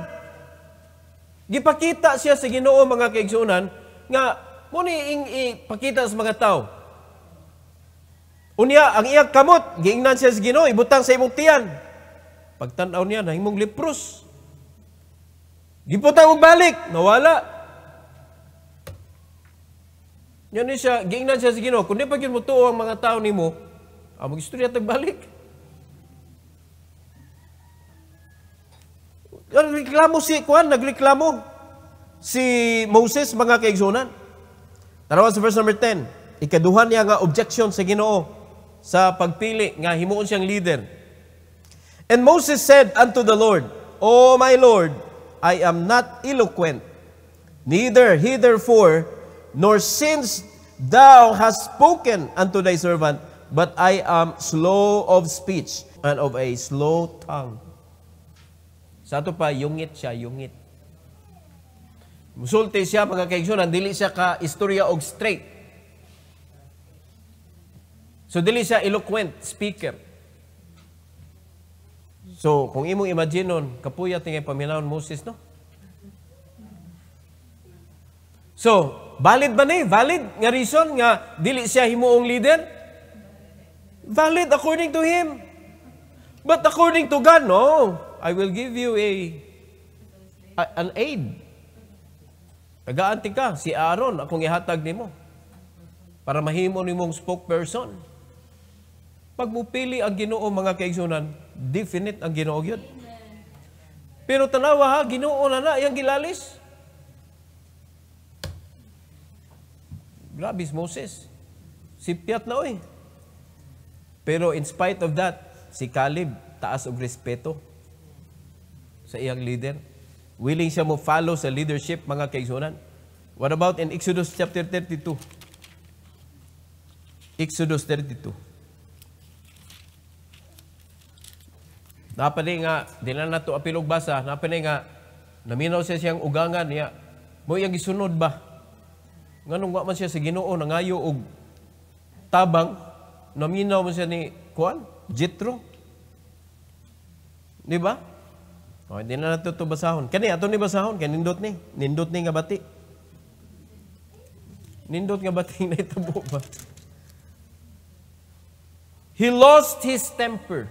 Gipakita siya sa ginoo mga kaigsunan, nga, muni ing ipakita sa mga tao. Unya, ang iyang kamot, giingnan siya sa ginoo, ibutang sa imong tiyan. Pagtanaw niya, nahimong lepros. Giputang og balik, nawala. Yan siya, giingnan siya sa Ginoo. Kung di pa mo ang mga tao nimo, ah, mag-istorya tagbalik. Nagreklamo si Kuan, nagreklamo si Moses mga kaigsunan. Tarawa sa verse number 10. Ikaduhan niya nga objection sa Ginoo sa pagpili nga himuon siyang leader. And Moses said unto the Lord, O my Lord, I am not eloquent, neither hitherfore nor since thou hast spoken unto thy servant, but I am slow of speech and of a slow tongue. Sa ato pa, yungit siya, yungit. Musulti siya, mga kaigsunan, dili siya ka istorya og straight. So, dili siya eloquent speaker. So, kung imong imagine nun, kapuya tingay paminawon Moses, no? So, Valid ba ni? Valid nga reason nga dili siya himuong leader? Valid according to him. But according to God, no. I will give you a, a an aid. Nagaanti ka, si Aaron, akong ihatag nimo para mahimo nimong spokesperson. Pag ang Ginoo mga kaigsunan, definite ang Ginoo gyud. Pero tanawa ha, Ginoo na na yang gilalis. Grabe si Moses. Sipiat na oy. Pero in spite of that, si Caleb, taas og respeto sa iyang leader. Willing siya mo follow sa leadership, mga kaigsunan. What about in Exodus chapter 32? Exodus 32. Napani nga, dila na to apilog basa, napani nga, naminaw siya siyang ugangan niya, mo iyang gisunod ba? Nganong wa man siya sa Ginoo nangayo og tabang naminaw man siya ni kuan Jethro. Di ba? Oh, hindi na nato to basahon. Kani ato ni basahon kay nindot ni, nindot ni nga bati. Nindot nga bati na itabo ba? He lost his temper.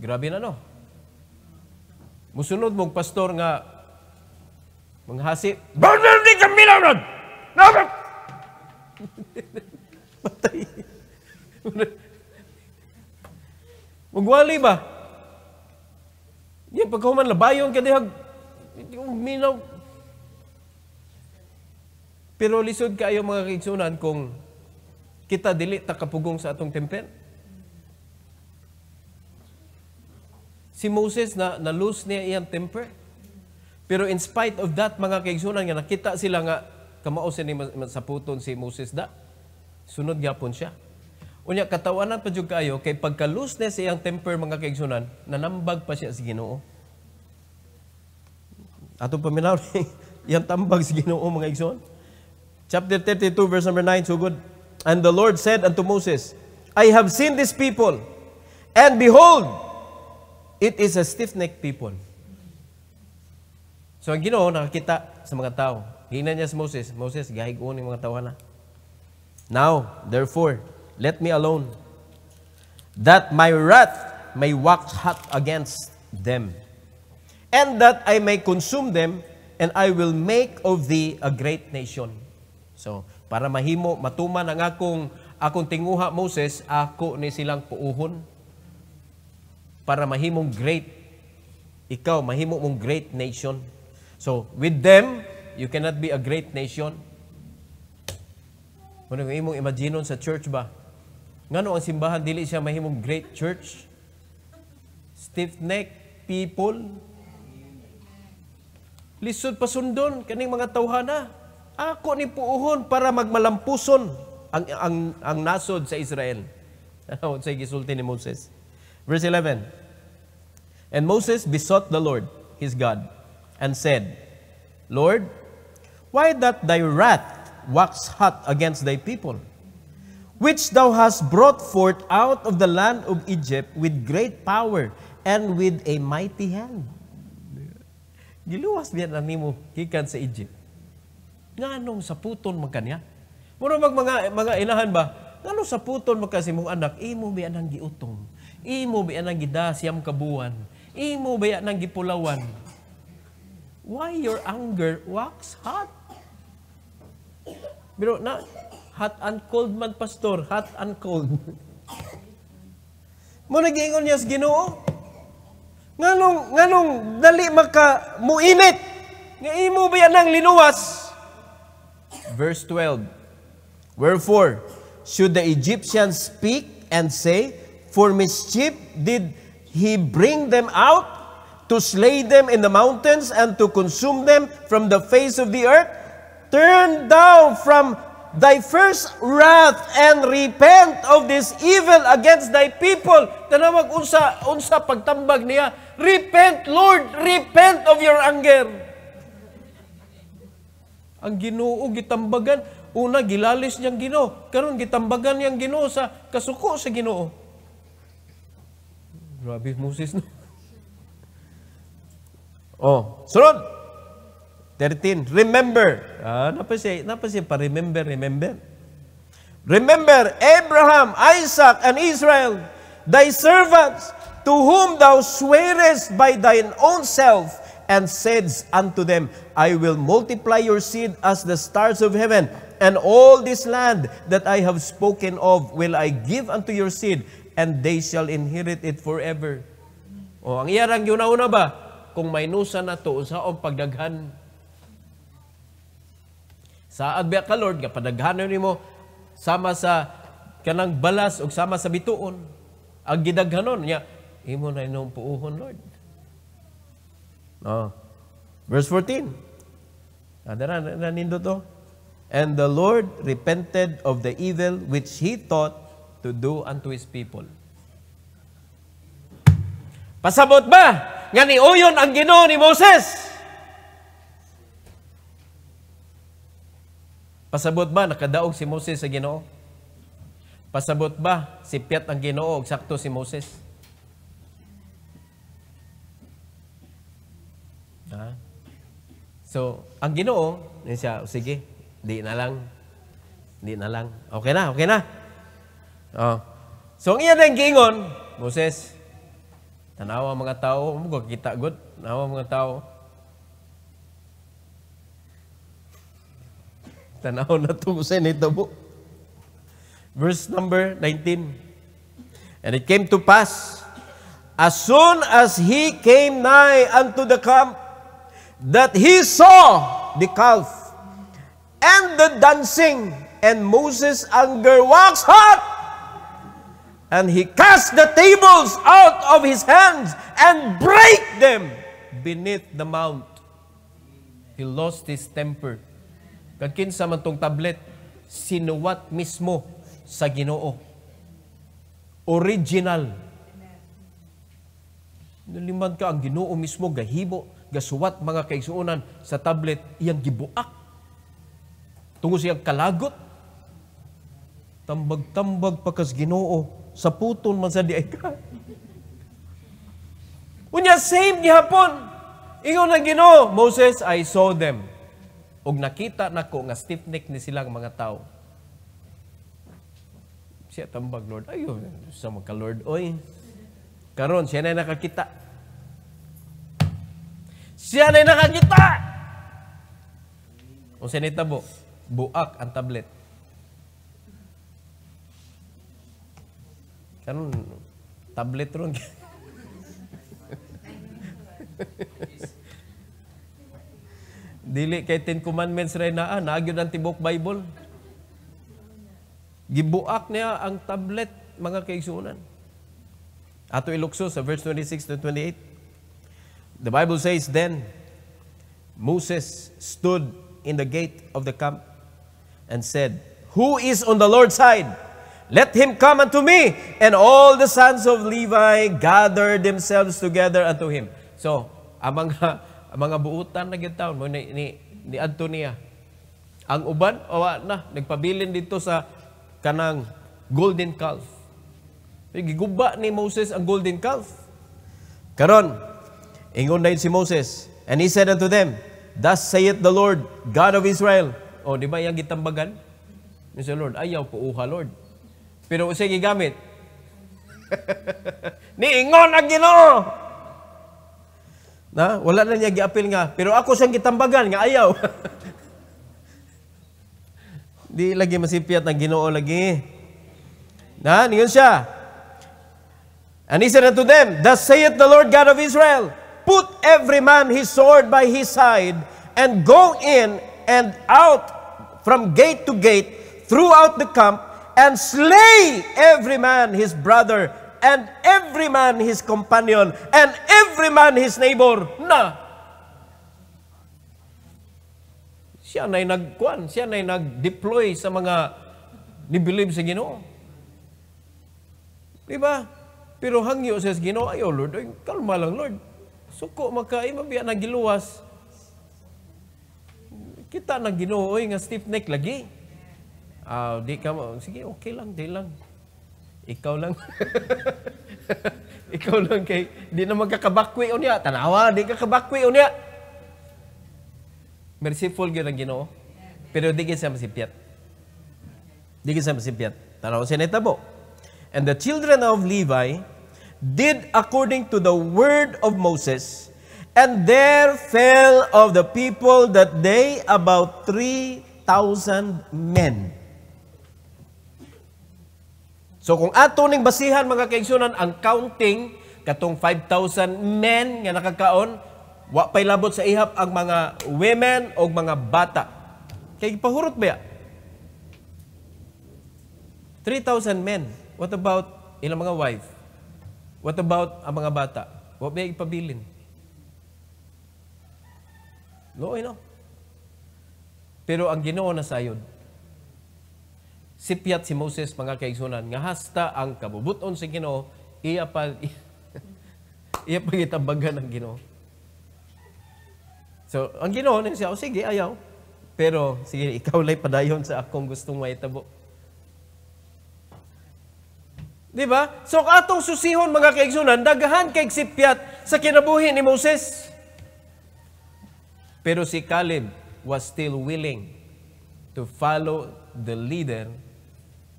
Grabe na no. Musunod mong pastor nga mga hasi, Bernardi Camilonod! Patay. Magwali ba? Yan, pagkahuman labayon ka dihag, uminaw. Pero lisod kayo mga kigsunan kung kita dili takapugong sa atong tempel. Si Moses na na nalose niya iyang temper. Pero in spite of that, mga kaigsunan nga, nakita sila nga, kamao ni sa puton si Moses da. Sunod gyapon siya. Unya, katawanan pa kayo, kay pagka-looseness iyang temper, mga kaigsunan, nanambag pa siya sa ginoo. Ato paminaw, iyang tambag sa ginoo, mga igsunan. Chapter 32, verse number 9, so good. And the Lord said unto Moses, I have seen this people, and behold, it is a stiff-necked people. So ang Ginoo nakakita sa mga tao. Gingnan niya si Moses, Moses gahigon ning mga na. Now, therefore, let me alone that my wrath may wax hot against them and that I may consume them and I will make of thee a great nation. So, para mahimo matuman ang akong akong tinguha Moses, ako ni silang puuhon para mahimong great ikaw mahimo mong great nation. So, with them, you cannot be a great nation. Kung ano, imong imaginon sa church ba, ngano ang simbahan, dili siya mahimong great church. Stiff-neck people. Lisod pasundon, kaning mga tawhana. Ako ni puuhon para magmalampuson ang, ang, ang nasod sa Israel. Ano sa gisulti ni Moses? Verse 11. And Moses besought the Lord, his God, and said, Lord, why that thy wrath wax hot against thy people, which thou hast brought forth out of the land of Egypt with great power and with a mighty hand? Giluwas niya na nimo gikan sa Egypt. Nga anong sa puton magkanya? Muro mag mga, mga inahan ba? Nga anong sa puton magkasi mong anak, imo ba anang giutom? Imo ba anang gidasyam kabuan? Imo ba anang gipulawan? why your anger wax hot? Pero na, hot and cold man, pastor. Hot and cold. mo nagingon niya sa ginoo. Nganong, nganong dali maka muinit. Nga imo ba yan ang linuwas? Verse 12. Wherefore, should the Egyptians speak and say, For mischief did he bring them out, to slay them in the mountains and to consume them from the face of the earth? Turn thou from thy first wrath and repent of this evil against thy people. Tanawag unsa unsa pagtambag niya, repent Lord, repent of your anger. Ang Ginoo gitambagan, una gilalis niyang Ginoo, karon gitambagan niyang Ginoo sa kasuko sa Ginoo. Grabe Moses no. Oh, sunod. 13. Remember. Ah, napasya, napasya pa. Remember, remember. Remember Abraham, Isaac, and Israel, thy servants, to whom thou swearest by thine own self, and saidst unto them, I will multiply your seed as the stars of heaven, and all this land that I have spoken of will I give unto your seed, and they shall inherit it forever. O, oh, ang iyarang yun na una ba? kung may nusa na to, unsaong pagdaghan. Sa agbiya ka, Lord, nga padaghanon nimo sama sa kanang balas o sama sa bituon. Ang gidaghanon niya, imo na inong puuhon, Lord. No. Ah. Verse 14. Adara, ah, nanindo to. And the Lord repented of the evil which He thought to do unto His people. Pasabot ba? nga niuyon ang Ginoo ni Moses. Pasabot ba nakadaog si Moses sa Ginoo? Pasabot ba si Piat ang Ginoo ug sakto si Moses? Ha? So, ang Ginoo, siya, sige, di na lang. Di na lang. Okay na, okay na. Oh. So, ang iyan ang gingon, Moses, ang mga tao, mga kita good, tanawa mga tao. Tanaw na itong senate po. Verse number 19. And it came to pass, as soon as he came nigh unto the camp, that he saw the calf and the dancing, and Moses' anger waxed hot. And he cast the tables out of his hands and break them beneath the mount. He lost his temper. Kagkinsa man tong tablet, sinuwat mismo sa ginoo. Original. Naliman ka ang ginoo mismo, gahibo, gasuwat mga kaigsuunan sa tablet, iyang gibuak. Tungo siyang kalagot. Tambag-tambag pakas ginoo sa puton man sa diay ka. Unya same gihapon. Ingon ang Gino, Moses, I saw them. Ug nakita nako nga stiff neck ni silang mga tao. Siya tambag Lord, ayo sa mga Lord oy. Karon siya na nakakita. Siya na nakakita. Unsa ni tabo? Buak ang tablet. Karon tablet ron. Dili kay Ten Commandments ray ah, naa, nagyod ang tibok Bible. Gibuak niya ang tablet mga kaigsunan. Ato ilukso sa verse 26 to 28. The Bible says then Moses stood in the gate of the camp and said, "Who is on the Lord's side?" Let him come unto me. And all the sons of Levi gathered themselves together unto him. So, ang mga, ang mga buutan na gitaon mo ni, ni, ni Antonia. Ang uban, awa na, nagpabilin dito sa kanang golden calf. Giguba ni Moses ang golden calf. Karon, ingon na si Moses. And he said unto them, Thus saith the Lord, God of Israel. O, oh, di ba yung gitambagan? Ni Lord, ayaw po uha, Lord. Pero usay gigamit. Niingon ang Ginoo. Na, wala na niya giapil nga, pero ako siyang gitambagan nga ayaw. Di lagi masipiat ng Ginoo lagi. Na, niyon siya. And he said unto them, Thus saith the Lord God of Israel, Put every man his sword by his side, and go in and out from gate to gate throughout the camp, and slay every man his brother, and every man his companion, and every man his neighbor na. Siya na'y nagkuan, siya na'y nag-deploy sa mga ni-believe sa Ginoo. Di ba? Pero hangyo sa Ginoo, ayo Lord, ay, kalma lang Lord. Suko makaay mabiya na giluwas. Kita na Ginoo ay nga stiff neck lagi. Uh, di ka, sige, okay lang, di lang. Ikaw lang. Ikaw lang kay, di na magkakabakwi o niya. Tanawa, di ka kabakwi o niya. Merciful yun ang ginoo. Pero di siya masipyat. Di siya masipyat. Tanawa siya netabo. And the children of Levi did according to the word of Moses, and there fell of the people that day about 3,000 men. So kung ato ning basihan mga kaigsunan ang counting katong 5,000 men nga nakakaon, wa pay labot sa ihap ang mga women o mga bata. Kay pahurot ba? 3,000 men. What about ilang mga wife? What about ang mga bata? Wa ba ipabilin? No, you know. Pero ang Ginoo na sayod, si sipyat si Moses mga kaigsunan nga hasta ang kabubuton si Ginoo iya pa iya pangitabagan ang Ginoo. So, ang Ginoo niya siya, oh, sige, ayaw. Pero, sige, ikaw lay padayon sa akong gustong maitabo. Di ba? So, atong susihon mga kaigsunan, dagahan kay si sipyat sa kinabuhi ni Moses. Pero si Caleb was still willing to follow the leader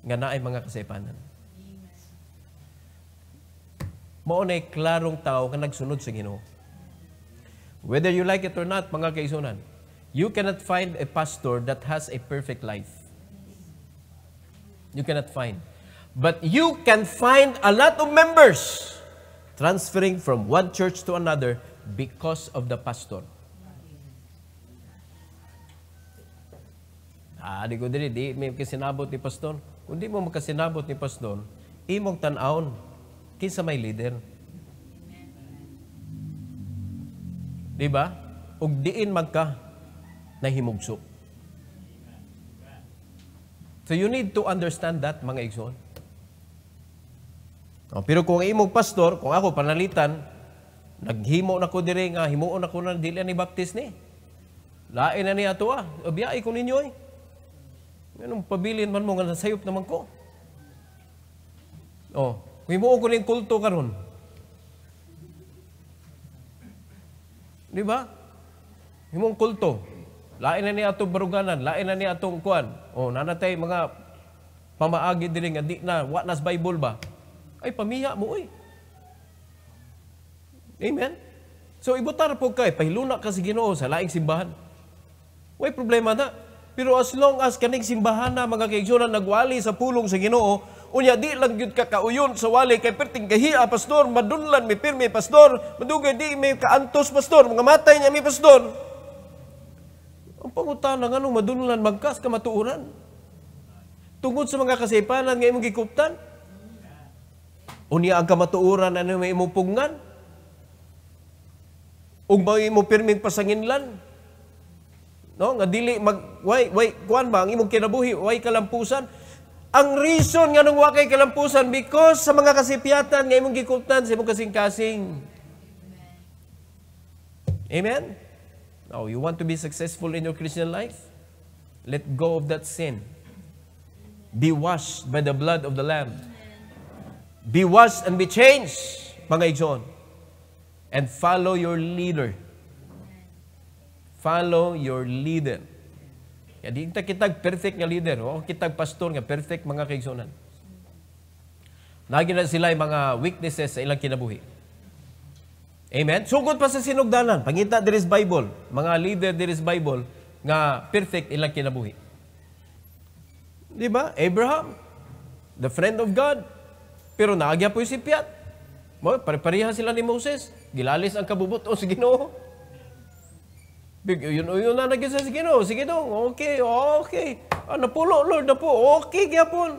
nga naay mga kasaypanan. Mao nay klarong tao nga nagsunod sa Ginoo. Whether you like it or not, mga kaisunan, you cannot find a pastor that has a perfect life. You cannot find. But you can find a lot of members transferring from one church to another because of the pastor. Ah, di ko diri, di may kasinabot ni pastor. Kundi mo makasinabot ni pastor, imong tan-aon kinsa may leader. Di ba? Ug diin magka na himugso. So you need to understand that mga igsoon. Oh, pero kung imong pastor, kung ako panalitan, naghimo na ko diri nga himuon na ko na dili ni baptist ni. Lain na ni ato ah. Obiyai ko ninyo eh. Anong pabilin man mo nga nasayop naman ko? Oh, himuon ko ning kulto karon. Di ba? Himong kulto. Lain na ni atong baruganan, lain na ni atong kuan. Oh, nanatay mga pamaagi diri nga di na wa nas Bible ba? Ay pamiya mo oy. Amen. So ibutar po kay pahiluna ka sa Ginoo sa laing simbahan. Way problema na. Pero as long as kaning simbahan na mga kaigsunan nagwali sa pulong sa Ginoo, unya di lang gyud kakauyon sa wali kay perting kahiya pastor, madunlan mi pirmi pastor, madugay di may kaantos pastor, mga matay niya mi pastor. Ang pangutana ngano madunlan magkas ka matuuran. Tungod sa mga kasipanan nga imong gikuptan. Unya ang kamatuuran ano may imong pungan. Ug may imong pirming pasanginlan. No, nga dili mag way way kuan ba ang imong kinabuhi way kalampusan. Ang reason nga nung wakay kalampusan because sa mga kasipyatan nga imong gikuptan sa imong kasing-kasing. Amen. Now, you want to be successful in your Christian life? Let go of that sin. Be washed by the blood of the Lamb. Be washed and be changed, mga igsoon. And follow your leader. Follow your leader. Kaya di kita kitag perfect nga leader. O kitag pastor nga perfect mga kaigsunan. Nagina na sila yung mga weaknesses sa ilang kinabuhi. Amen? Sugod pa sa sinugdanan. Pangita there is Bible. Mga leader there is Bible nga perfect ilang kinabuhi. Di ba? Abraham, the friend of God. Pero naagya po yung sipyat. Pare-pareha sila ni Moses. Gilalis ang kabubot o si Ginoo. Big, yun, yun na naging sa sige no. Sige dong. Okay, okay. Ah, napulo, Lord, na po. Okay, gyapon.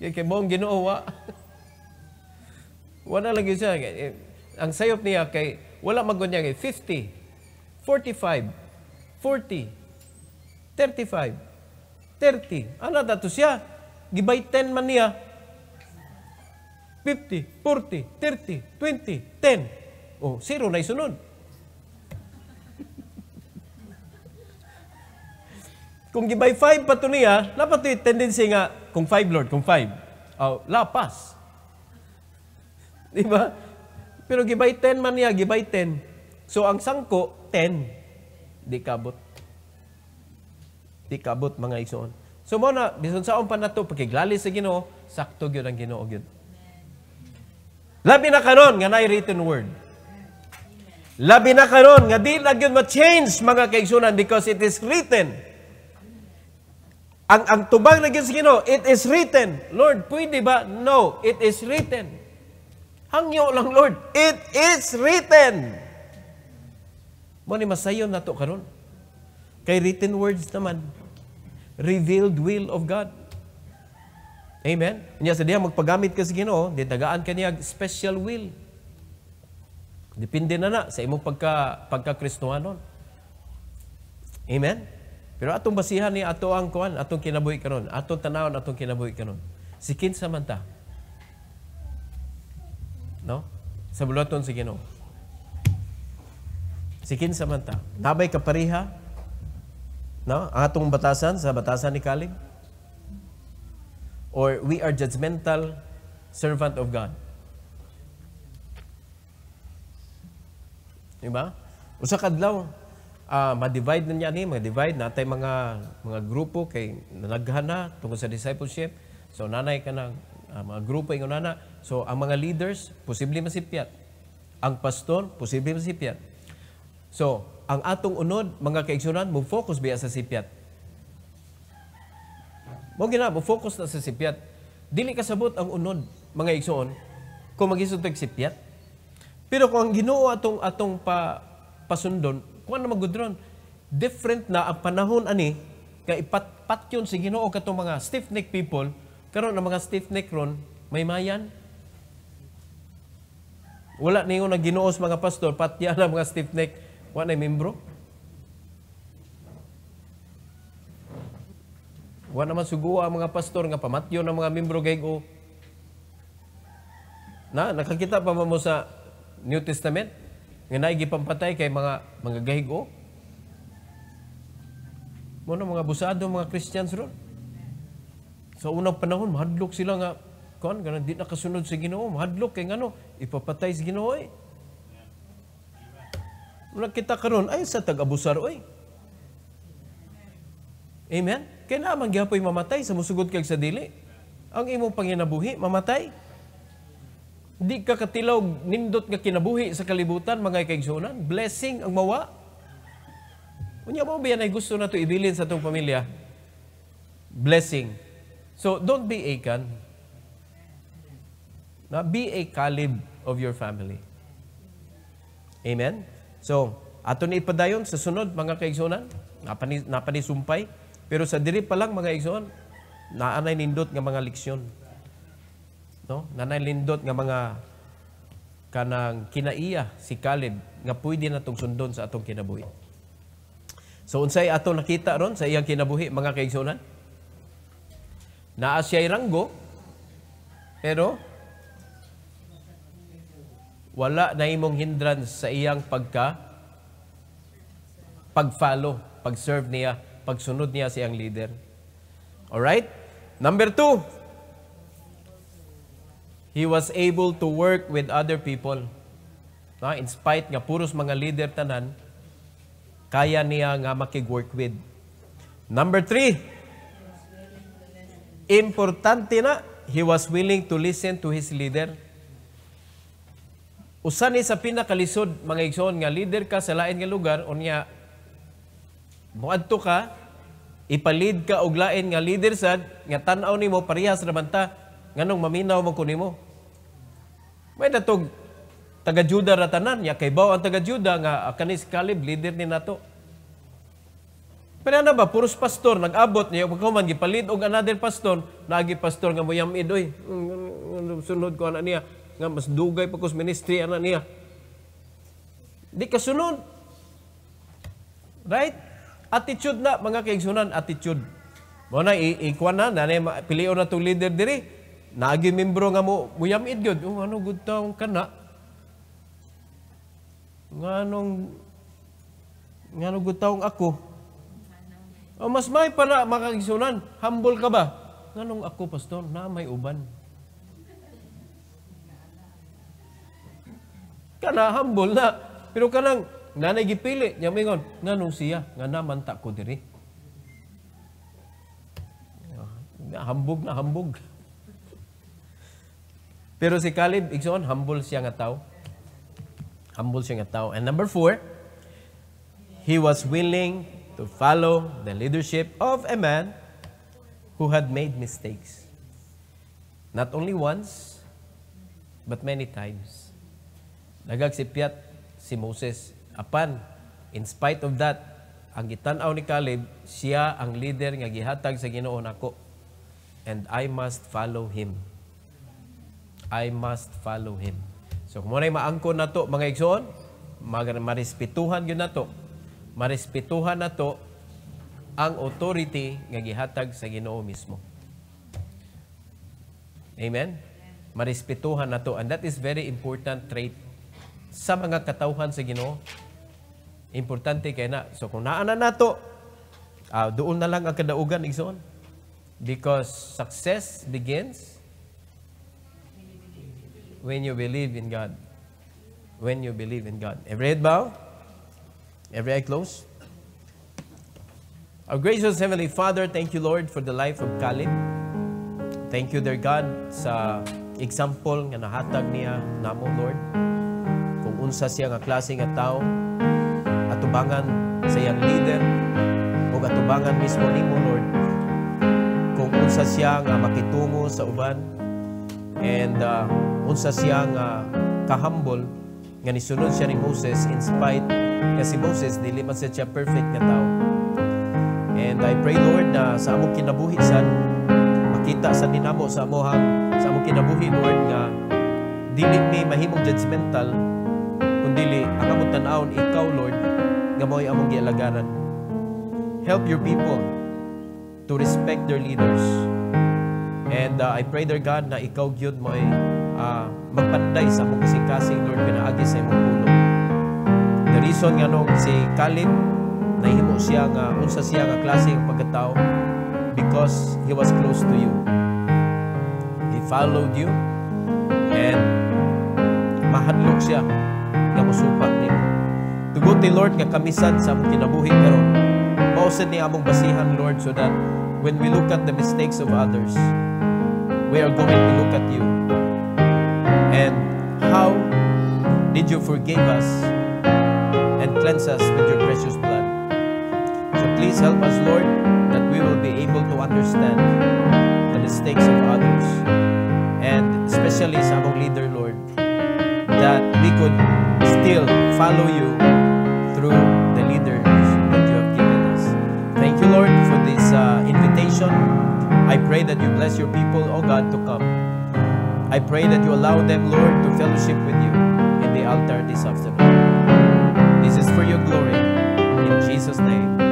Kaya kay mong ginoo, wa. wala lagi siya. Eh, ang sayop niya kay, wala magunya kay 50, 45, 40, 35, 30. Ano dato siya? Gibay 10 man niya. 50, 40, 30, 20, 10. O, oh, zero na isunod. Kung gibay 5 pato niya, dapat ito'y eh, tendency nga, kung 5 Lord, kung 5, oh, lapas. Di ba? Pero gibay 10 man niya, gibay 10. So ang sangko, 10. Di kabot. Di kabot mga igsoon. So mo na, bisan sa pa na to, pakiglali sa ginoo, sakto gyud ang ginoo gyud. Labi na kanon nga naay written word. Labi na kanon nga di na gyud ma-change mga kaigsunan because it is written. Ang ang tubang na sa Ginoo, it is written. Lord, pwede ba? No, it is written. Hangyo lang Lord, it is written. Mo ni masayon nato karon. Kay written words naman, revealed will of God. Amen. Nya sa diya magpagamit ka sa Ginoo, di tagaan ka niya special will. Depende na na sa imong pagka pagka-Kristohanon. Amen. Pero atong basihan ni ato ang kuan, atong kinabuhi karon, atong tanawon atong kinabuhi karon. Si kinsa man ta? No? Sa bulaton si Ginoo. Oh. Si kinsa man ta? Nabay ka pareha? No? Ang atong batasan sa batasan ni Caleb? Or we are judgmental servant of God. Diba? Usa kadlaw, uh, ma-divide na niya ni, ma-divide na tay mga mga grupo kay nalaghan na tungkol sa discipleship. So nanay ka ng uh, mga grupo ingon nana. So ang mga leaders posible masipyat. Ang pastor posible masipyat. So ang atong unod mga kaigsoonan mo focus biya sa sipyat. Mo gina mo focus na sa sipyat. Dili kasabot ang unod mga igsoon kung magisod sipyat. Pero kung ang Ginoo atong atong pa pasundon kuan na magudron. Different na ang panahon ani kay ipatpat yun si Ginoo katong mga stiff neck people karon na mga stiff neck ron may mayan. Wala ningon na ginoos mga pastor patya na mga stiff neck wa na membro. Wa naman sugua ang mga pastor nga pamatyo ng mga membro kay Na nakakita pa mo sa New Testament? nga naay kay mga mga gahigo. Mo na mga busado mga Christians ron. Sa unang panahon mahadlok sila nga kon ganun di nakasunod sa Ginoo, mahadlok kay ngano ipapatay sa Ginoo eh. Mula kita karon ay sa tagabusar oy. Amen. Kailangan gyapon mamatay sa musugod kag sa dili. Ang imong panginabuhi mamatay. Di ka katilog, nindot nga kinabuhi sa kalibutan, mga kaigsoonan Blessing ang mawa. Unya mo ba yan ay gusto na to ibilin sa itong pamilya? Blessing. So, don't be a can. Na, be a calib of your family. Amen? So, ato ni ipadayon sa sunod, mga kaigsoonan Napani, napanisumpay. Pero sa diri pa lang, mga igsoon, naanay nindot nga mga leksyon no lindot nga mga kanang kinaiya si Caleb nga pwede natong sundon sa atong kinabuhi. So unsay ato nakita ron sa iyang kinabuhi mga kaigsoonan Naa siya'y ranggo pero wala na imong hindrance sa iyang pagka pag-follow, pag-serve niya, pagsunod niya sa iyang leader. All right? Number two, he was able to work with other people. Na, in spite nga puros mga leader tanan, kaya niya nga makig-work with. Number three, importante na, he was willing to listen to his leader. Usa ni sa pinakalisod, mga igsoon, nga leader ka sa lain nga lugar, unya, muadto ka, ipalid ka og lain nga leader sad, nga tan-aw nimo parehas ra man ta, Nganong maminaw mo ko nimo? May datog taga-Juda ratanan, ya kay baw ang taga-Juda nga ah, kanis si Caleb leader ni nato. Pero na ba puros pastor nag-abot niya pag man gipalit og another pastor, naagi pastor nga moyam idoy. Sunod ko ana niya nga mas dugay pa kus ministry ana niya. Di kasunod. Right? Attitude na mga kaigsunan, attitude. Mo na ikuan na nanay pilion na tong leader diri. Naagi membro nga mo, muyamid yun. Oh, ano, good taong ka na. Nga anong, nga anong good taong ako. Oh, mas may para makakisunan. Humble ka ba? Nga anong ako, pastor, na may uban. Kana, humble na. Pero kanang, nanay gipili, niya mingon, nga nung siya, nga naman tak ko diri. Hambog ah, na hambog. Pero si Caleb, igsoon, humble siya nga tao. Humble siya nga tao. And number four, he was willing to follow the leadership of a man who had made mistakes. Not only once, but many times. Dagag si Moses. Apan, in spite of that, ang gitanaw ni Caleb, siya ang leader nga gihatag sa Ginoo nako. And I must follow him. I must follow him. So kung muna'y maangkon na to, mga igsoon, marespetuhan yun na to. Marespetuhan na to ang authority nga gihatag sa Ginoo mismo. Amen? Marespetuhan na to. And that is very important trait sa mga katauhan sa Ginoo. Importante kay na. So kung naanan na to, uh, doon na lang ang kadaugan, igsoon. Because success begins when you believe in God. When you believe in God. Every head bow. Every eye close. Our gracious Heavenly Father, thank you, Lord, for the life of Caleb. Thank you, dear God, sa example nga nahatag niya namo, Lord. Kung unsa siya nga klase nga tao, atubangan sa iyang leader, o atubangan mismo ni mo, Lord, kung unsa siya nga makitungo sa uban, and uh, unsa siya nga kahambol nga nisunod siya ni Moses in spite nga si Moses dili man siya perfect nga tao. And I pray Lord na sa among kinabuhi san makita sa dinamo sa amohang sa among kinabuhi Lord nga dili mi mahimong judgmental kundili ang among tan-awon ikaw Lord nga mo'y among gialagaran. Help your people to respect their leaders. And uh, I pray, dear God, na ikaw, Gyud, mo'y uh, magpanday sa mong kasing-kasing, Lord, pinaagi sa imong pulong. The reason nga nung si Caleb, nahimo siya nga, unsa siya nga klase ng pagkatao, because he was close to you. He followed you, and mahadlok siya nga musupat nimo. Tuguti, Lord, nga kamisan sa among kinabuhi pero Mausad ni among basihan, Lord, so that when we look at the mistakes of others, we are going to look at you And how did you forgive us and cleanse us with your precious blood? So please help us, Lord, that we will be able to understand the mistakes of others and especially sa among leader, Lord, that we could still follow you through the leaders that you have given us. Thank you, Lord, for this uh, invitation. I pray that you bless your people, O oh God, to come. I pray that you allow them, Lord, to fellowship with you in the altar this afternoon. This is for your glory. In Jesus' name.